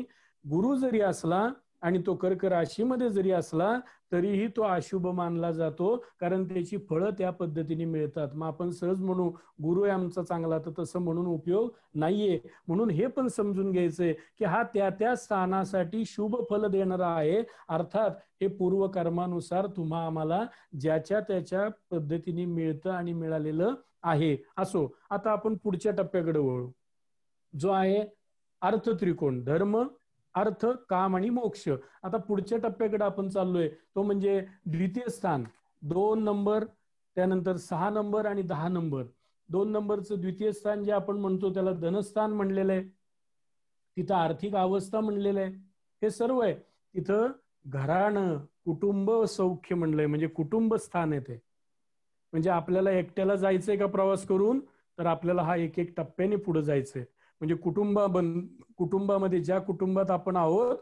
गुरु जरी असला आणि तो कर्क राशीमध्ये जरी असला तरीही तो अशुभ मानला जातो कारण त्याची फळं त्या पद्धतीने मिळतात मग आपण सहज म्हणू गुरु आमचा चांगला तर तसं म्हणून उपयोग नाहीये म्हणून हे पण समजून घ्यायचंय की हा त्या त्या स्थानासाठी शुभ फल देणारा आहे अर्थात हे पूर्व कर्मानुसार तुम्हा आम्हाला ज्याच्या त्याच्या पद्धतीने मिळतं आणि मिळालेलं आहे असो आता आपण पुढच्या टप्प्याकडे वळू जो आहे अर्थ त्रिकोण धर्म अर्थ काम आणि मोक्ष आता पुढच्या टप्प्याकडे आपण चाललोय तो म्हणजे द्वितीय स्थान दोन नंबर त्यानंतर सहा नंबर आणि दहा नंबर दोन नंबरचं द्वितीय स्थान जे आपण म्हणतो त्याला धनस्थान म्हणलेलं आहे तिथं आर्थिक अवस्था म्हणलेलं आहे हे सर्व आहे तिथं घराणं कुटुंब सौख्य म्हणलंय म्हणजे कुटुंब स्थान आहे ते म्हणजे आपल्याला एकट्याला जायचंय का प्रवास करून तर आपल्याला हा एक एक टप्प्याने पुढे जायचंय म्हणजे कुटुंब बन कुटुंबामध्ये ज्या कुटुंबात आपण आहोत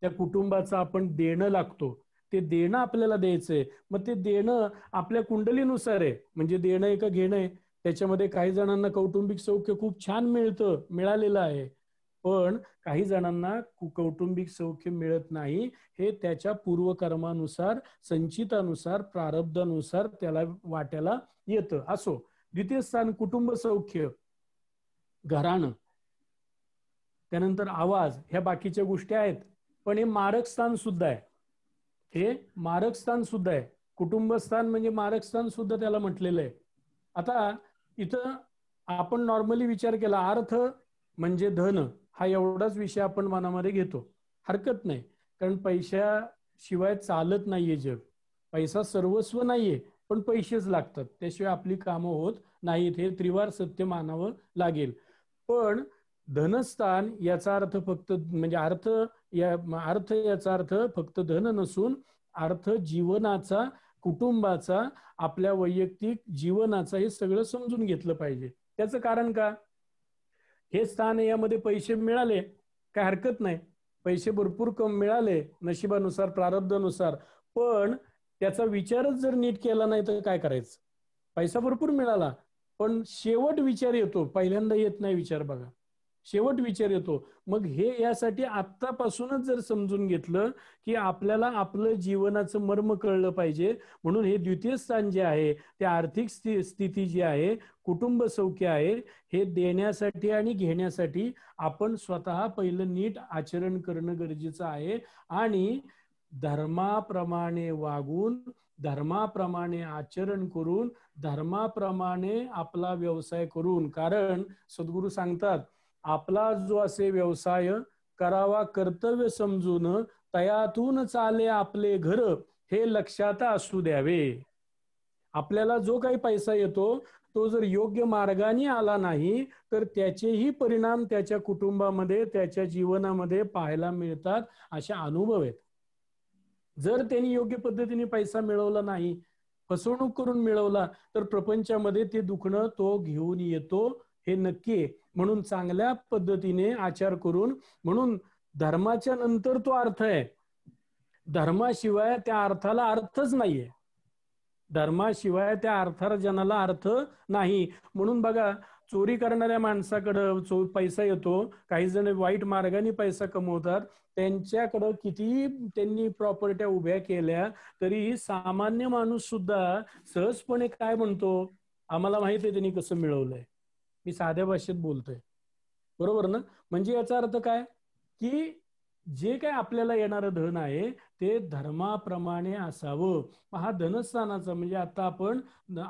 त्या कुटुंबाचं आपण देणं लागतो ते देणं आपल्याला द्यायचंय मग ते देणं आपल्या कुंडलीनुसार आहे म्हणजे देणं का घेणं आहे त्याच्यामध्ये काही जणांना कौटुंबिक सौख्य खूप छान मिळतं मिळालेलं आहे पण काही जणांना कौटुंबिक सौख्य मिळत नाही हे त्याच्या पूर्वकर्मानुसार संचितानुसार प्रारब्धानुसार त्याला वाट्याला येतं असो द्वितीय स्थान कुटुंब सौख्य घराणं त्यानंतर आवाज ह्या बाकीच्या गोष्टी आहेत पण हे मारकस्थान सुद्धा आहे हे मारकस्थान सुद्धा आहे कुटुंबस्थान म्हणजे मारकस्थान सुद्धा त्याला म्हटलेलं आहे आता इथं आपण नॉर्मली विचार केला अर्थ म्हणजे धन हा एवढाच विषय आपण मनामध्ये घेतो हरकत नाही कारण पैशाशिवाय चालत नाहीये जग पैसा सर्वस्व नाहीये पण पैसेच लागतात त्याशिवाय आपली कामं होत नाहीत हे त्रिवार सत्य मानावं लागेल पण धनस्थान याचा अर्थ फक्त म्हणजे अर्थ या अर्थ याचा अर्थ फक्त धन नसून अर्थ जीवनाचा कुटुंबाचा आपल्या वैयक्तिक जीवनाचा हे सगळं समजून घेतलं पाहिजे त्याचं कारण का हे स्थान यामध्ये पैसे मिळाले काय हरकत नाही पैसे भरपूर कम मिळाले नशिबानुसार प्रारब्धानुसार पण त्याचा विचारच जर नीट केला नाही तर काय करायचं पैसा भरपूर मिळाला पण शेवट विचार येतो पहिल्यांदा येत नाही विचार बघा शेवट विचार येतो मग हे यासाठी आत्तापासूनच जर समजून घेतलं की आपल्याला आपलं जीवनाचं मर्म कळलं पाहिजे म्हणून हे द्वितीय स्थान जे आहे ते आर्थिक स्थिती जी आहे कुटुंब सौख्य आहे हे देण्यासाठी आणि घेण्यासाठी आपण स्वतः पहिलं नीट आचरण करणं गरजेचं आहे आणि धर्माप्रमाणे वागून धर्माप्रमाणे आचरण करून धर्माप्रमाणे आपला व्यवसाय करून कारण सद्गुरू सांगतात आपला जो असे व्यवसाय करावा कर्तव्य समजून तयातून चाले आपले घर हे लक्षात असू द्यावे आपल्याला जो काही पैसा येतो तो जर योग्य मार्गाने आला नाही तर त्याचेही परिणाम त्याच्या कुटुंबामध्ये त्याच्या जीवनामध्ये पाहायला मिळतात अशा अनुभव आहेत जर त्यांनी योग्य पद्धतीने पैसा मिळवला नाही फसवणूक करून मिळवला तर प्रपंचामध्ये ते दुखणं तो घेऊन येतो हे नक्की आहे म्हणून चांगल्या पद्धतीने आचार करून म्हणून धर्माच्या नंतर तो अर्थ आहे धर्माशिवाय त्या अर्थाला अर्थच नाहीये धर्माशिवाय त्या अर्थाला जनाला अर्थ नाही म्हणून बघा चोरी करणाऱ्या माणसाकडं चो पैसा येतो काही जण वाईट मार्गाने पैसा कमवतात त्यांच्याकडं किती त्यांनी प्रॉपर्ट्या उभ्या केल्या तरी सामान्य माणूस सुद्धा सहजपणे काय म्हणतो आम्हाला माहित आहे त्यांनी कसं मिळवलंय मी साध्या भाषेत बोलतोय बरोबर ना म्हणजे याचा अर्थ काय की जे काय आपल्याला येणारं धन आहे ते धर्माप्रमाणे असावं हा धनस्थानाचा म्हणजे आता आपण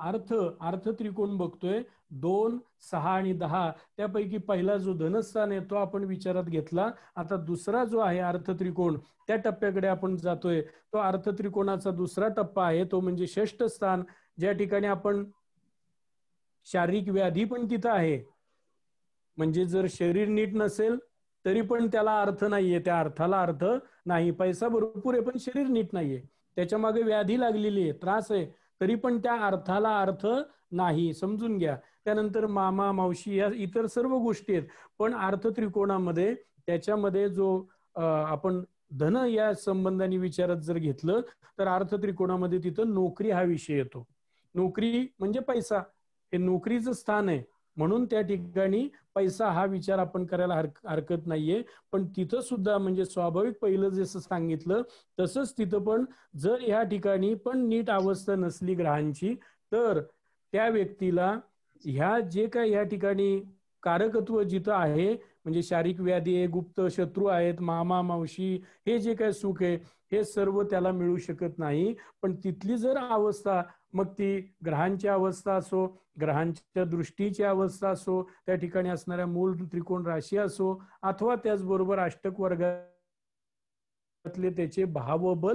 अर्थ अर्थ त्रिकोण बघतोय दोन सहा आणि दहा त्यापैकी पहिला जो धनस्थान आहे तो आपण विचारात घेतला आता दुसरा जो आहे अर्थ त्रिकोण त्या टप्प्याकडे आपण जातोय तो अर्थ त्रिकोणाचा दुसरा टप्पा आहे तो म्हणजे षष्ठ स्थान ज्या ठिकाणी आपण शारीरिक व्याधी पण तिथं आहे म्हणजे जर शरीर नीट नसेल तरी पण त्याला अर्थ नाहीये त्या अर्थाला अर्थ नाही पैसा भरपूर आहे पण शरीर नीट नाहीये त्याच्या मागे व्याधी लागलेली आहे त्रास आहे तरी पण त्या अर्थाला अर्थ नाही समजून घ्या त्यानंतर मामा मावशी या इतर सर्व गोष्टी आहेत पण अर्थ त्रिकोणामध्ये त्याच्यामध्ये जो आपण धन या संबंधाने विचारात जर घेतलं तर अर्थ त्रिकोणामध्ये तिथं नोकरी हा विषय येतो नोकरी म्हणजे पैसा हे नोकरीचं स्थान आहे म्हणून त्या ठिकाणी पैसा हा विचार आपण करायला हरकत नाहीये पण तिथं सुद्धा म्हणजे स्वाभाविक पहिलं जसं सांगितलं तसंच तिथं पण जर ह्या ठिकाणी पण नीट अवस्था नसली ग्रहांची तर त्या व्यक्तीला ह्या जे काय ह्या ठिकाणी कारकत्व जिथं आहे म्हणजे शारीरिक व्याधी आहे गुप्त शत्रू आहेत मामा मावशी हे जे काय सुख आहे हे सर्व त्याला मिळू शकत नाही पण तिथली जर अवस्था मग ती ग्रहांची अवस्था असो ग्रहांच्या दृष्टीची अवस्था असो त्या ठिकाणी असणाऱ्या मूल त्रिकोण राशी असो अथवा त्याचबरोबर अष्टक वर्गातले त्याचे भाव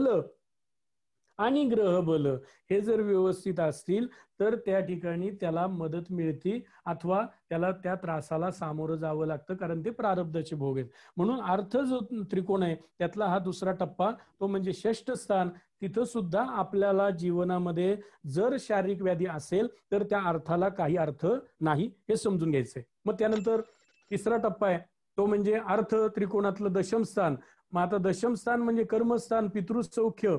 आणि ग्रहबल हे जर व्यवस्थित असतील तर त्या ठिकाणी त्याला मदत मिळते अथवा त्याला त्या त्रासाला सामोरं जावं लागतं कारण ते प्रारब्धाचे भोग आहेत म्हणून अर्थ जो त्रिकोण आहे त्यातला हा दुसरा टप्पा तो म्हणजे षष्ठ स्थान तिथं सुद्धा आपल्याला जीवनामध्ये जर शारीरिक व्याधी असेल तर त्या अर्थाला काही अर्थ नाही हे समजून घ्यायचंय मग त्यानंतर तिसरा टप्पा आहे तो म्हणजे अर्थ त्रिकोणातलं दशमस्थान मग आता दशमस्थान म्हणजे कर्मस्थान पितृसौख्य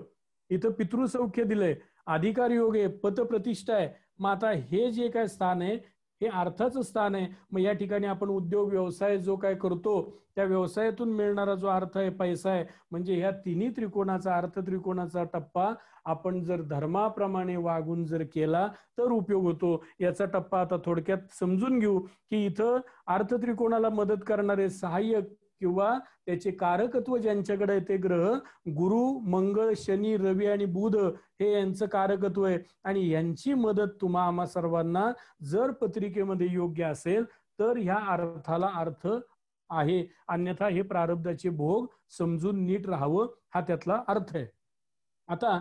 इथं पितृसौख्य दिलंय अधिकार योग आहे पतप्रतिष्ठा आहे मग आता हे जे काय स्थान आहे हे अर्थाचं स्थान आहे मग या ठिकाणी आपण उद्योग व्यवसाय जो काय करतो त्या व्यवसायातून मिळणारा जो अर्थ आहे पैसा आहे म्हणजे ह्या तिन्ही त्रिकोणाचा अर्थ त्रिकोणाचा टप्पा आपण जर धर्माप्रमाणे वागून जर केला तर उपयोग होतो याचा टप्पा आता थोडक्यात समजून घेऊ की इथं अर्थत्रिकोणाला मदत करणारे सहाय्यक किंवा त्याचे कारकत्व ज्यांच्याकडे ते ग्रह गुरु मंगळ शनी रवी आणि बुध हे यांचं कारकत्व आहे आणि यांची मदत तुम्हा आम्हा सर्वांना जर पत्रिकेमध्ये योग्य असेल तर ह्या अर्थाला अर्थ आहे अन्यथा हे प्रारब्धाचे भोग समजून नीट राहावं हा त्यातला अर्थ आहे आता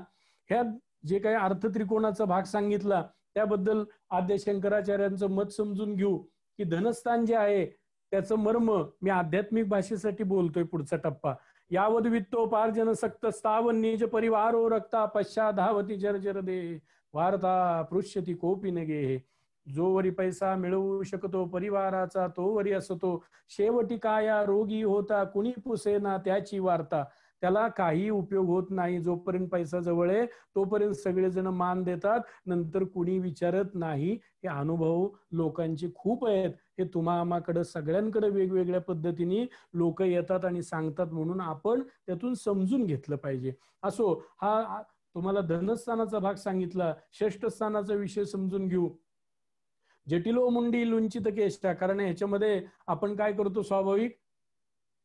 ह्या जे काही अर्थ त्रिकोणाचा भाग सांगितला त्याबद्दल आद्य शंकराचार्यांचं मत समजून घेऊ की धनस्थान जे आहे त्याचं मर्म मी आध्यात्मिक भाषेसाठी बोलतोय पुढचा टप्पा यावद वित्तोपार्जन सक्त स्थावन निज परिवारो रक्ता पश्चा धावती जर दे वारता पृश्यती कोपी नगे जोवरी पैसा मिळवू शकतो परिवाराचा तो वरी असतो शेवटी काया रोगी होता कुणी पुसेना त्याची वार्ता त्याला काही उपयोग होत नाही जोपर्यंत पैसा जवळ आहे तोपर्यंत सगळेजण मान देतात नंतर कुणी विचारत नाही हे अनुभव लोकांचे खूप आहेत हे तुम्हा आम्हाकडे सगळ्यांकडे वेगवेगळ्या पद्धतीने लोक येतात आणि सांगतात म्हणून आपण त्यातून समजून घेतलं पाहिजे असो हा तुम्हाला धनस्थानाचा भाग सांगितला स्थानाचा विषय समजून घेऊ जटिलो मुंडी लुंचित केष्टा कारण याच्यामध्ये आपण काय करतो स्वाभाविक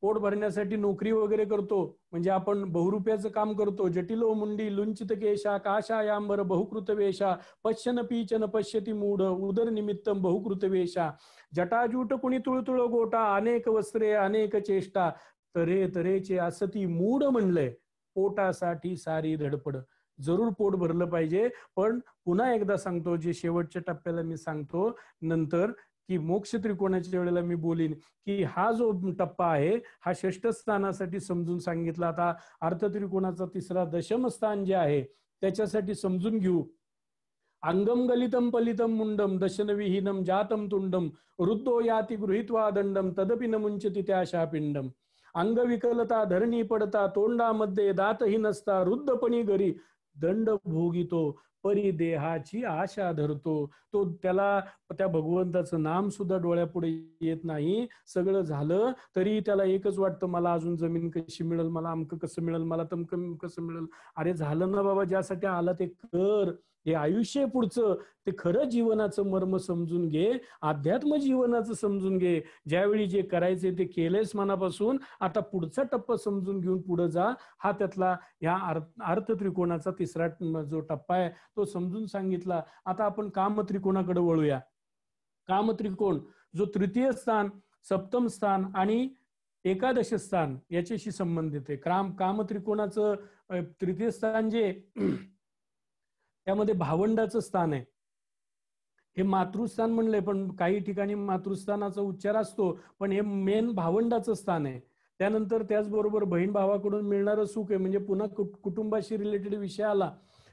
पोट भरण्यासाठी नोकरी वगैरे करतो म्हणजे आपण बहुरुप्याचं काम करतो जटिलो मुंडी लुंचित केशा काशा यांबर बहुकृत वेशा पश्यन पीचन पश्यती मूढ उदर निमित्त बहुकृत वेशा जटाजूट कुणी तुळतुळ गोटा अनेक वस्त्रे अनेक चेष्टा तरे तरेचे असती मूड म्हणलंय पोटासाठी सारी धडपड जरूर पोट भरलं पाहिजे पण पुन्हा एकदा सांगतो जे शेवटच्या टप्प्याला मी सांगतो नंतर की मोक्ष त्रिकोणाच्या वेळेला मी बोलीन की हा जो टप्पा आहे हा षष्ठ स्थानासाठी समजून सांगितला आता अर्थत्रिकोणाचा तिसरा दशम स्थान जे आहे त्याच्यासाठी समजून घेऊ अंगम गलितम पलितम मुंडम दशनविहीनम जातम तुंडम रुद्धो याती गृहित्वा दंडम तदपि न मुंच पिंडम अंग अंगविकलता धरणी पडता तोंडामध्ये दातही नसता रुद्धपणी घरी दंड भोगितो परिदेहाची आशा धरतो तो त्याला त्या भगवंताचं नाम सुद्धा डोळ्यापुढे येत नाही सगळं झालं तरी त्याला एकच वाटतं मला अजून जमीन कशी मिळेल मला अमकं कसं मिळेल मला तमकं कसं मिळेल अरे झालं ना बाबा ज्यासाठी आला ते कर हे आयुष्य पुढचं ते खरं जीवनाचं मर्म समजून घे अध्यात्म जीवनाचं समजून घे ज्यावेळी जे करायचे ते केलेस मनापासून आता पुढचा टप्पा समजून घेऊन पुढे जा हा त्यातला ह्या अर्थ त्रिकोणाचा तिसरा जो टप्पा आहे तो समजून सांगितला आता आपण काम त्रिकोणाकडे वळूया काम त्रिकोण जो तृतीय स्थान सप्तम स्थान आणि एकादश स्थान याच्याशी संबंधित आहे काम काम त्रिकोणाचं तृतीय स्थान जे त्यामध्ये भावंडाचं स्थान आहे हे मातृस्थान म्हणलंय पण काही ठिकाणी मातृस्थानाचा उच्चार असतो पण हे मेन भावंडाचं स्थान आहे त्यानंतर त्याचबरोबर बहीण भावाकडून मिळणारं सुख आहे म्हणजे पुन्हा कुटुंबाशी रिलेटेड विषय आला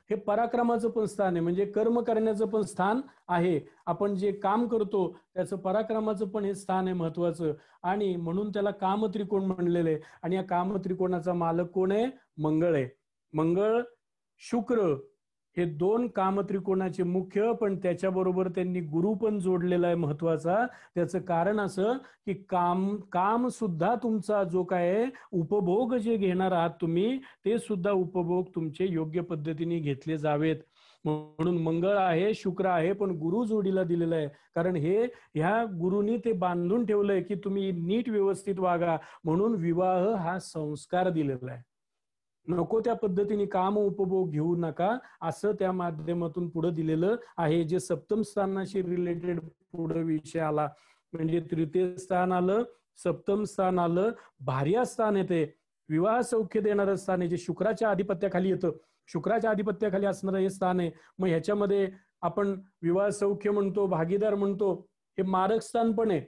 हे पराक्रमाचं पण स्थान आहे म्हणजे कर्म करण्याचं पण स्थान आहे आपण जे काम करतो त्याचं पराक्रमाचं पण हे स्थान आहे महत्वाचं आणि म्हणून त्याला कामत्रिकोण म्हणलेलं आहे आणि या कामत्रिकोणाचा मालक कोण आहे मंगळ आहे मंगळ शुक्र हे दोन कामत्रिकोणाचे मुख्य पण त्याच्याबरोबर त्यांनी गुरु पण जोडलेला आहे महत्वाचा त्याचं कारण असं की काम काम सुद्धा तुमचा जो काय उपभोग जे घेणार आहात तुम्ही ते सुद्धा उपभोग तुमचे योग्य पद्धतीने घेतले जावेत म्हणून मंगळ आहे शुक्र आहे पण गुरु जोडीला दिलेलं आहे कारण हे ह्या गुरुनी ते बांधून ठेवलंय की तुम्ही नीट व्यवस्थित वागा म्हणून विवाह हा संस्कार दिलेला आहे नको त्या पद्धतीने काम उपभोग घेऊ नका असं त्या माध्यमातून पुढे दिलेलं आहे जे सप्तम स्थानाशी रिलेटेड पुढे विषय आला म्हणजे तृतीय स्थान आलं सप्तम स्थान आलं भार्या स्थान येते विवाह सौख्य देणारं स्थान आहे जे शुक्राच्या आधिपत्याखाली येतं शुक्राच्या आधिपत्याखाली असणारं हे स्थान आहे मग ह्याच्यामध्ये आपण विवाह सौख्य म्हणतो भागीदार म्हणतो हे मारक स्थान पण आहे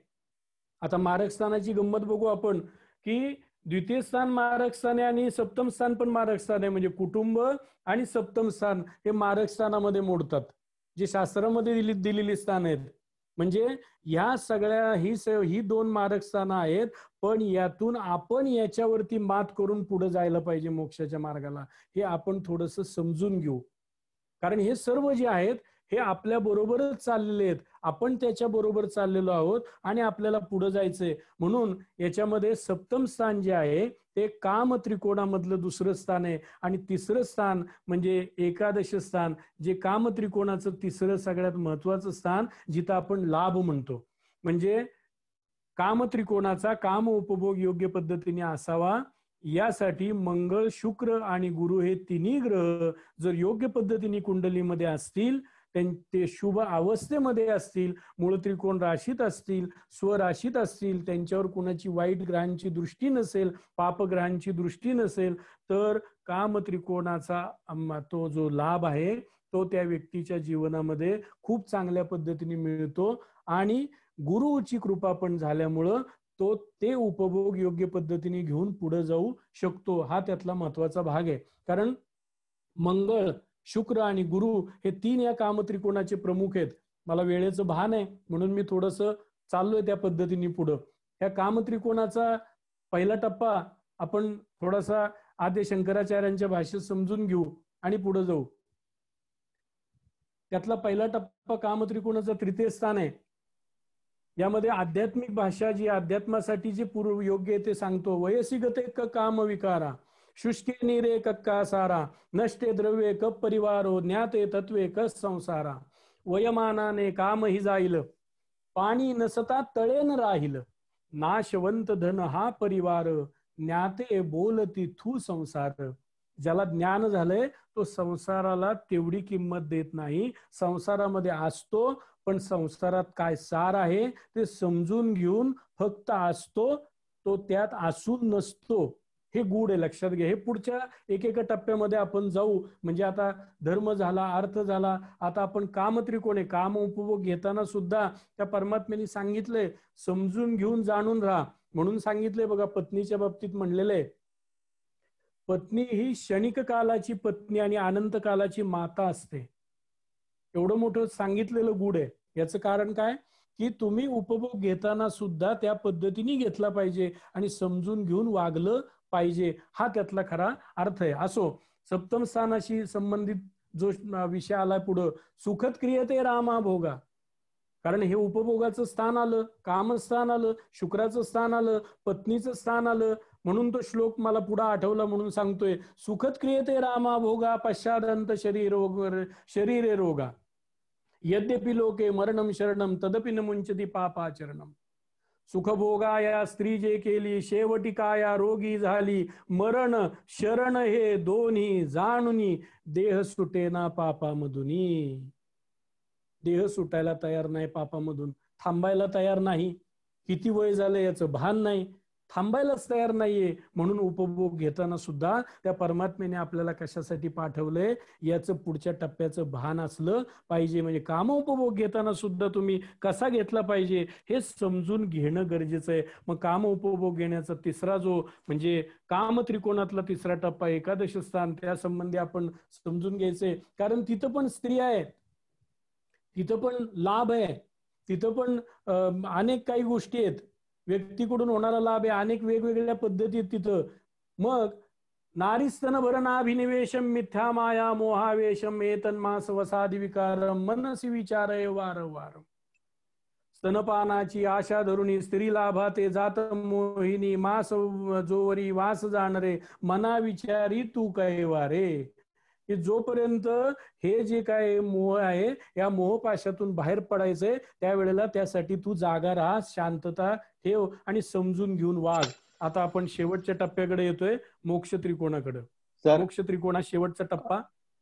आता मारक स्थानाची गंमत बघू आपण की द्वितीय स्थान मारक स्थान आहे आणि सप्तम स्थान पण मारक स्थान आहे म्हणजे कुटुंब आणि सप्तम स्थान हे मारक स्थानामध्ये मोडतात जे शास्त्रामध्ये दिली दिलेली स्थान आहेत म्हणजे ह्या सगळ्या ही ही दोन मारक स्थानं आहेत पण यातून आपण याच्यावरती मात करून पुढे जायला पाहिजे मोक्षाच्या मार्गाला हे आपण थोडस समजून घेऊ कारण हे सर्व जे आहेत हे आपल्या बरोबरच चाललेले आहेत आपण त्याच्या बरोबर चाललेलो आहोत आणि आपल्याला पुढे जायचंय म्हणून याच्यामध्ये सप्तम स्थान जे आहे ते काम त्रिकोणामधलं दुसरं स्थान आहे आणि तिसरं स्थान म्हणजे एकादश स्थान जे काम त्रिकोणाचं तिसरं सगळ्यात महत्वाचं स्थान जिथं आपण लाभ म्हणतो म्हणजे काम त्रिकोणाचा काम उपभोग योग्य पद्धतीने असावा यासाठी मंगळ शुक्र आणि गुरु हे तिन्ही ग्रह जर योग्य पद्धतीने कुंडलीमध्ये असतील ते शुभ अवस्थेमध्ये असतील मूळ त्रिकोण राशीत असतील स्वराशीत असतील त्यांच्यावर कुणाची वाईट ग्रहांची दृष्टी नसेल पापग्रहांची दृष्टी नसेल तर काम त्रिकोणाचा तो जो लाभ आहे तो त्या व्यक्तीच्या जीवनामध्ये खूप चांगल्या पद्धतीने मिळतो आणि गुरुची कृपा पण झाल्यामुळं तो ते उपभोग योग्य पद्धतीने घेऊन पुढे जाऊ शकतो हा त्यातला महत्वाचा भाग आहे कारण मंगळ शुक्र आणि गुरु हे तीन या कामत्रिकोणाचे प्रमुख आहेत मला वेळेचं भान आहे म्हणून मी थोडस चाललोय त्या पद्धतीने पुढं या कामत्रिकोणाचा पहिला टप्पा आपण थोडासा आद्य शंकराचार्यांच्या भाषेत समजून घेऊ आणि पुढे जाऊ त्यातला पहिला टप्पा कामत्रिकोणाचा तृतीय स्थान आहे यामध्ये आध्यात्मिक भाषा जी अध्यात्मासाठी जे पूर्व योग्य आहे ते सांगतो वयसिगत एक काम विकारा शुष्के नीरे सारा नष्टे द्रव्ये कप परिवारो ज्ञाते तत्वे कस संसारा वयमानाने कामही जाईल पाणी नसता तळेन राहील नाशवंत धन हा परिवार ज्ञाते बोलती थू संसार ज्याला ज्ञान झालंय तो संसाराला तेवढी किंमत देत नाही संसारामध्ये असतो पण संसारात काय सार आहे ते समजून घेऊन फक्त असतो तो त्यात असून नसतो हे गुड आहे लक्षात घ्या हे पुढच्या एकेका टप्प्यामध्ये आपण जाऊ म्हणजे आता धर्म झाला अर्थ झाला आता आपण काम त्रिकोण आहे काम उपभोग घेताना सुद्धा त्या परमात्म्याने सांगितलंय समजून घेऊन जाणून राहा म्हणून सांगितलंय बघा पत्नीच्या बाबतीत म्हणलेले पत्नी ही क्षणिक कालाची पत्नी आणि अनंत कालाची माता असते एवढं मोठं सांगितलेलं गुड आहे याच कारण काय की तुम्ही उपभोग घेताना सुद्धा त्या पद्धतीने घेतला पाहिजे आणि समजून घेऊन वागलं पाहिजे हा त्यातला खरा अर्थ आहे असो सप्तम स्थानाशी संबंधित जो विषय आला पुढं सुखद क्रियते रामा भोगा कारण हे उपभोगाचं स्थान आलं कामस्थान आलं शुक्राचं स्थान आलं पत्नीचं स्थान आलं म्हणून तो श्लोक मला पुढे आठवला म्हणून सांगतोय सुखद क्रियते रामा भोगा पश्चादंत शरीर शरीरे रोगा यद्यपि लोके मरणम शरणम तदपि न मुंचती पापाचरणम सुखभोगाया या स्त्री जे केली शेवटी काया रोगी झाली मरण शरण हे दोन्ही जाणुनी देह सुटेना पापामधुनी देह सुटायला तयार नाही पापामधून थांबायला तयार नाही किती वय झालं याचं भान नाही थांबायलाच तयार नाहीये म्हणून उपभोग घेताना सुद्धा त्या परमात्म्याने आपल्याला कशासाठी पाठवलंय याचं पुढच्या टप्प्याचं भान असलं पाहिजे म्हणजे काम उपभोग घेताना सुद्धा तुम्ही कसा घेतला पाहिजे हे समजून घेणं गरजेचं आहे मग काम उपभोग घेण्याचा तिसरा जो म्हणजे काम त्रिकोणातला तिसरा टप्पा एकादश स्थान त्या संबंधी आपण समजून घ्यायचंय कारण तिथं पण स्त्री आहेत तिथं पण लाभ आहे तिथं पण अनेक काही गोष्टी आहेत व्यक्तीकडून होणारा लाभ आहे अनेक वेगवेगळ्या पद्धतीत तिथं मग नारी स्तन भरणाभिनिवेशम मिथ्या माया मोहावेशम एतन मास वसादि विकार मनसी विचार स्तनपानाची आशा धरुणी स्त्री लाभा जात मोहिनी मास जोवरी वास जाणारे मना विचारी तू कै वारे की जोपर्यंत हे जे काय मोह आहे या मोहपाशातून बाहेर पडायचंय त्यावेळेला त्यासाठी तू जागा राहा शांतता ठेव आणि समजून घेऊन वाघ आता आपण शेवटच्या टप्प्याकडे येतोय मोक्ष त्रिकोणाकडे मोक्ष त्रिकोणा शेवटचा टप्पा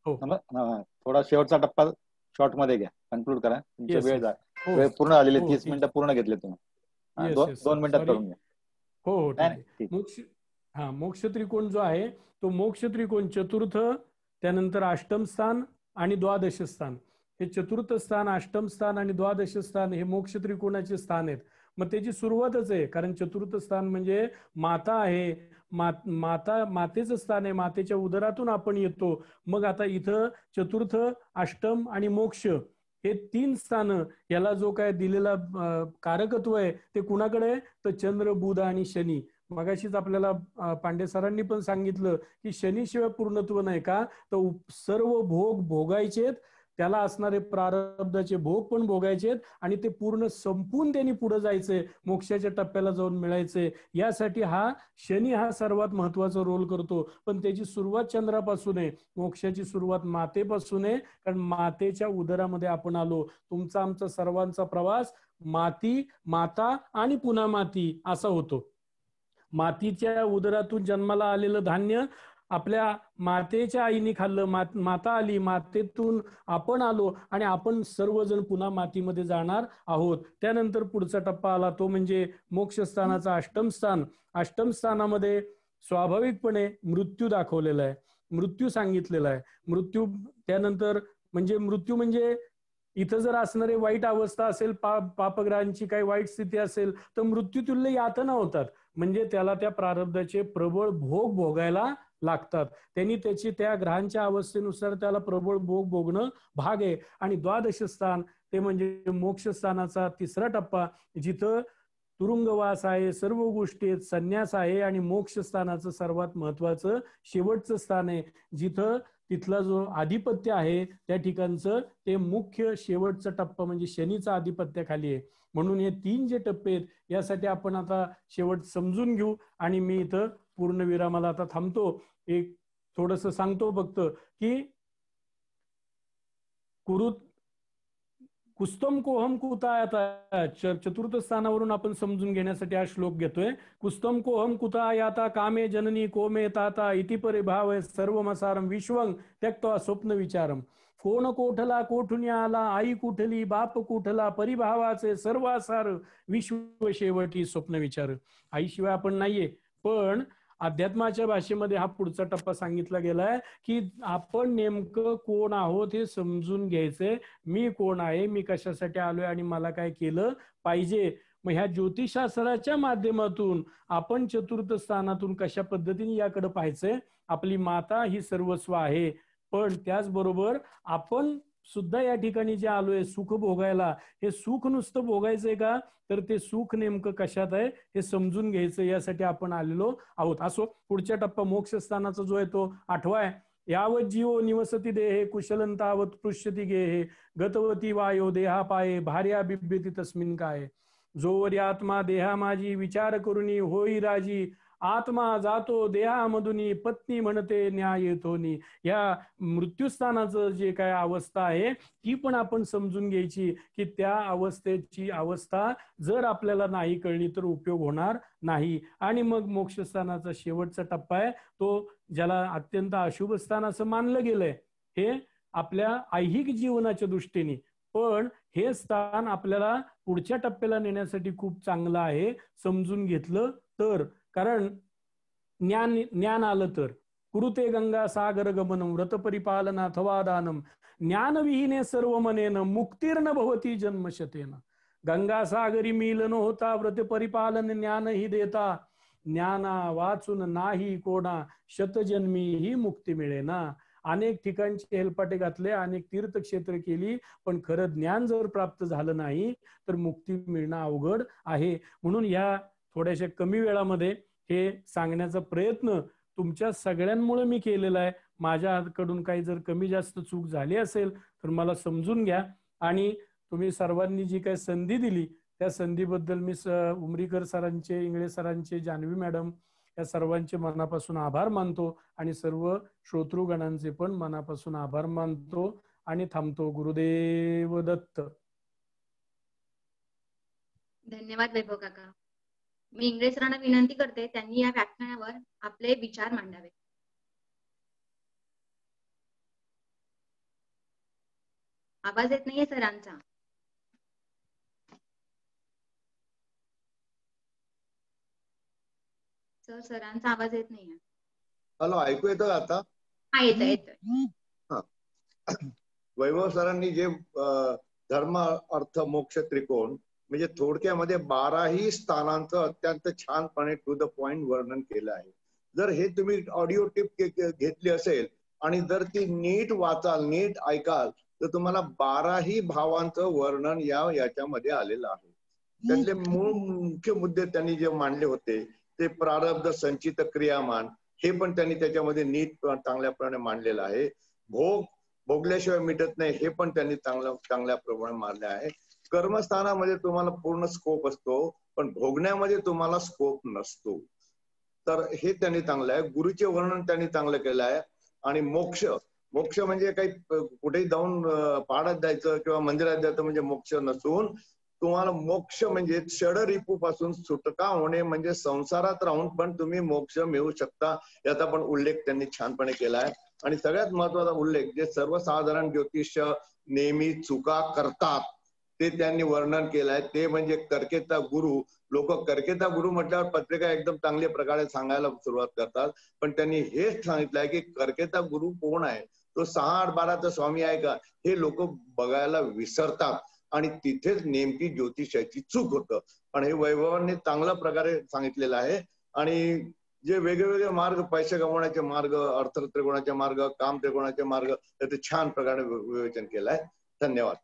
हो थोडा शेवटचा टप्पा शॉर्ट मध्ये घ्या कन्क्लूड करा हो. वेळ पूर्ण आलेले हो, तीस मिनिटं पूर्ण घेतले तुम्ही दोन मिनिटात करून घ्या हो, हो मोक्ष हा मोक्ष त्रिकोण जो आहे तो मोक्ष त्रिकोण चतुर्थ त्यानंतर अष्टम स्थान आणि द्वादश स्थान हे चतुर्थ स्थान अष्टम स्थान आणि द्वादश स्थान हे मोक्ष त्रिकोणाचे स्थान आहेत मग त्याची सुरुवातच आहे कारण चतुर्थ स्थान म्हणजे माता आहे माता मातेचं स्थान आहे मातेच्या उदरातून आपण येतो मग आता इथं चतुर्थ अष्टम आणि मोक्ष हे तीन स्थानं याला जो काय दिलेला कारकत्व आहे ते कुणाकडे आहे तर चंद्र बुध आणि शनी मगाशीच आपल्याला पांडे सरांनी पण सांगितलं की शनीशिवाय पूर्णत्व नाही का तर सर्व भोग भोगायचेत त्याला असणारे प्रारब्धाचे भोग पण भोगायचेत आणि ते पूर्ण संपून त्यांनी पुढे जायचे मोक्षाच्या टप्प्याला जाऊन मिळायचे यासाठी हा शनी हा सर्वात महत्वाचा रोल करतो पण त्याची सुरुवात चंद्रापासून आहे मोक्षाची सुरुवात मातेपासून आहे कारण मातेच्या उदरामध्ये आपण आलो तुमचा आमचा सर्वांचा प्रवास माती माता आणि पुन्हा माती असा होतो मातीच्या उदरातून जन्माला आलेलं धान्य आपल्या मातेच्या आईने खाल्लं माता आली मातेतून आपण आलो आणि आपण सर्वजण पुन्हा मातीमध्ये जाणार आहोत त्यानंतर पुढचा टप्पा आला तो म्हणजे मोक्षस्थानाचा अष्टम अष्टम स्थानामध्ये स्वाभाविकपणे मृत्यू दाखवलेला आहे मृत्यू सांगितलेला आहे मृत्यू त्यानंतर म्हणजे मृत्यू म्हणजे इथं जर असणारी वाईट अवस्था असेल पा पापग्रहांची काही वाईट स्थिती असेल तर मृत्यू तुल्य यातना होतात म्हणजे त्याला त्या प्रारब्धाचे प्रबळ भोग भोगायला लागतात त्यांनी त्याची त्या ग्रहांच्या अवस्थेनुसार त्याला प्रबळ भोग भोगणं भाग आहे आणि द्वादश स्थान ते म्हणजे मोक्षस्थानाचा तिसरा टप्पा जिथं तुरुंगवास आहे सर्व गोष्टी संन्यास आहे आणि मोक्षस्थानाचं सर्वात महत्वाचं शेवटचं स्थान आहे जिथं तिथला जो आधिपत्य आहे त्या ठिकाणचं ते मुख्य शेवटचं टप्पा म्हणजे शनीचा खाली आहे म्हणून हे तीन जे टप्पे आहेत यासाठी आपण आता शेवट समजून घेऊ आणि मी इथं पूर्ण विरामाला आता थांबतो एक थोडस सांगतो फक्त की कुरुत कुस्तम कोहम कुतायाता चतुर्थ स्थानावरून आपण समजून घेण्यासाठी हा श्लोक घेतोय कुस्तम कोहम कुतायाता कामे जननी कोमे ताता इति परिभाव सर्वमसारम विश्वंग त्यक्ता स्वप्न विचारम कोण कोठला कोठून आला आई कुठली बाप कुठला परिभावाचे सर्वासार विश्व शेवटी स्वप्न विचार आईशिवाय आपण नाहीये पण अध्यात्माच्या भाषेमध्ये हा पुढचा टप्पा सांगितला गेलाय की आपण नेमकं कोण आहोत हे समजून घ्यायचंय मी कोण आहे मी कशासाठी आलोय आणि मला काय केलं पाहिजे मग ह्या ज्योतिषशास्त्राच्या माध्यमातून आपण चतुर्थ स्थानातून कशा पद्धतीने याकडे पाहायचंय आपली माता ही सर्वस्व आहे पण त्याचबरोबर आपण सुद्धा या ठिकाणी जे आलोय सुख भोगायला हे सुख नुसतं भोगायचंय का तर ते सुख नेमकं कशात आहे हे समजून घ्यायचं यासाठी आपण आलेलो आहोत असो पुढच्या टप्पा मोक्षस्थानाचा जो आहे तो आठवा आहे यावत जीवो निवसती देहे कुशलंतावत पृष्यती गेहे गतवती वायो देहा पाये भार्या बिब्यती तस्मिन काय जोवर आत्मा देहा माझी विचार करुणी होई राजी आत्मा जातो देहामधून पत्नी म्हणते न्याय नि या मृत्यूस्थानाचं जे काय अवस्था आहे ती पण आपण समजून घ्यायची की त्या अवस्थेची अवस्था जर आपल्याला नाही कळली तर उपयोग होणार नाही आणि मग मोक्षस्थानाचा शेवटचा टप्पा आहे तो ज्याला अत्यंत अशुभ स्थान असं मानलं गेलंय हे आपल्या ऐहिक जीवनाच्या दृष्टीने पण हे स्थान आपल्याला पुढच्या टप्प्याला नेण्यासाठी खूप चांगलं आहे समजून घेतलं तर कारण ज्ञान ज्ञान आलं तर कुरुते गंगा सागर गमनम व्रत परिपालना अथवा ज्ञानविहीने सर्व मनेन मुक्तीर्न भवती जन्मशतेन गंगा सागरी मिलन होता व्रत परिपालन ज्ञान ही देता ज्ञाना वाचून नाही कोणा शतजन्मी ही मुक्ती मिळेना अनेक ठिकाणचे हेलपाटे घातले अनेक तीर्थक्षेत्र केली पण खरं ज्ञान जर प्राप्त झालं नाही तर मुक्ती मिळणं अवघड आहे म्हणून या थोड्याशा कमी वेळामध्ये हे सांगण्याचा प्रयत्न तुमच्या सगळ्यांमुळे मी केलेला आहे माझ्याकडून काही जर कमी जास्त चूक झाली असेल तर मला समजून घ्या आणि तुम्ही सर्वांनी जी काही संधी दिली त्या संधीबद्दल मी स उमरीकर सरांचे इंगळे सरांचे जानवी मॅडम या सर्वांचे मनापासून आभार मानतो आणि सर्व श्रोतृगणांचे पण मनापासून आभार मानतो आणि थांबतो गुरुदेव दत्त धन्यवाद वैभव काका मी इंग्रज सरांना विनंती करते त्यांनी या व्याख्यानावर आपले विचार मांडावे आवाज येत नाहीये सरांचा सर सरांचा आवाज येत नाहीये हॅलो ऐकू येतो आता हा येत येत वैभव सरांनी जे धर्म अर्थ मोक्ष त्रिकोण म्हणजे थोडक्यामध्ये बाराही स्थानांचं अत्यंत छानपणे टू द पॉइंट वर्णन केलं आहे जर हे तुम्ही ऑडिओ टिप घेतली असेल आणि जर ती नीट वाचाल नीट ऐकाल तर तुम्हाला बाराही भावांचं वर्णन या याच्यामध्ये आलेलं आहे त्यातले मूळ मुख्य मुद्दे त्यांनी जे मांडले होते ते प्रारब्ध संचित क्रियामान हे पण त्यांनी त्याच्यामध्ये नीट चांगल्याप्रमाणे मांडलेलं आहे भोग भोगल्याशिवाय मिटत नाही हे पण त्यांनी चांगल्या चांगल्या प्रमाणे मांडले आहे कर्मस्थानामध्ये तुम्हाला पूर्ण स्कोप असतो पण भोगण्यामध्ये तुम्हाला स्कोप नसतो तर हे त्यांनी चांगलं आहे गुरुचे वर्णन त्यांनी चांगलं केलं आहे आणि मोक्ष मोक्ष म्हणजे काही कुठेही जाऊन पाडत द्यायचं किंवा मंदिरात जायचं म्हणजे मोक्ष नसून तुम्हाला मोक्ष म्हणजे षड रिपू पासून सुटका होणे म्हणजे संसारात राहून पण तुम्ही मोक्ष मिळू शकता याचा पण उल्लेख त्यांनी छानपणे केला आहे आणि सगळ्यात महत्वाचा उल्लेख जे सर्वसाधारण ज्योतिष नेहमी चुका करतात ते त्यांनी वर्णन केलं आहे ते म्हणजे कर्केता गुरु लोक कर्केता गुरु म्हटल्यावर पत्रिका एकदम चांगल्या प्रकारे सांगायला सुरुवात करतात पण त्यांनी हेच सांगितलं आहे की कर्केता गुरु कोण आहे तो सहा आठ बाराचा स्वामी आहे का हे लोक बघायला विसरतात आणि तिथेच नेमकी ज्योतिषाची चूक होतं पण हे वैभवांनी चांगल्या प्रकारे सांगितलेलं आहे आणि जे वेगवेगळे मार्ग पैसे कमवण्याचे मार्ग अर्थ त्रिकोणाचे मार्ग काम त्रिकोणाचे मार्ग त्याचं छान प्रकारे विवेचन केलं आहे धन्यवाद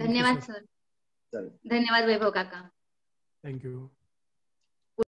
धन्यवाद सर धन्यवाद वैभव काका थँक्यू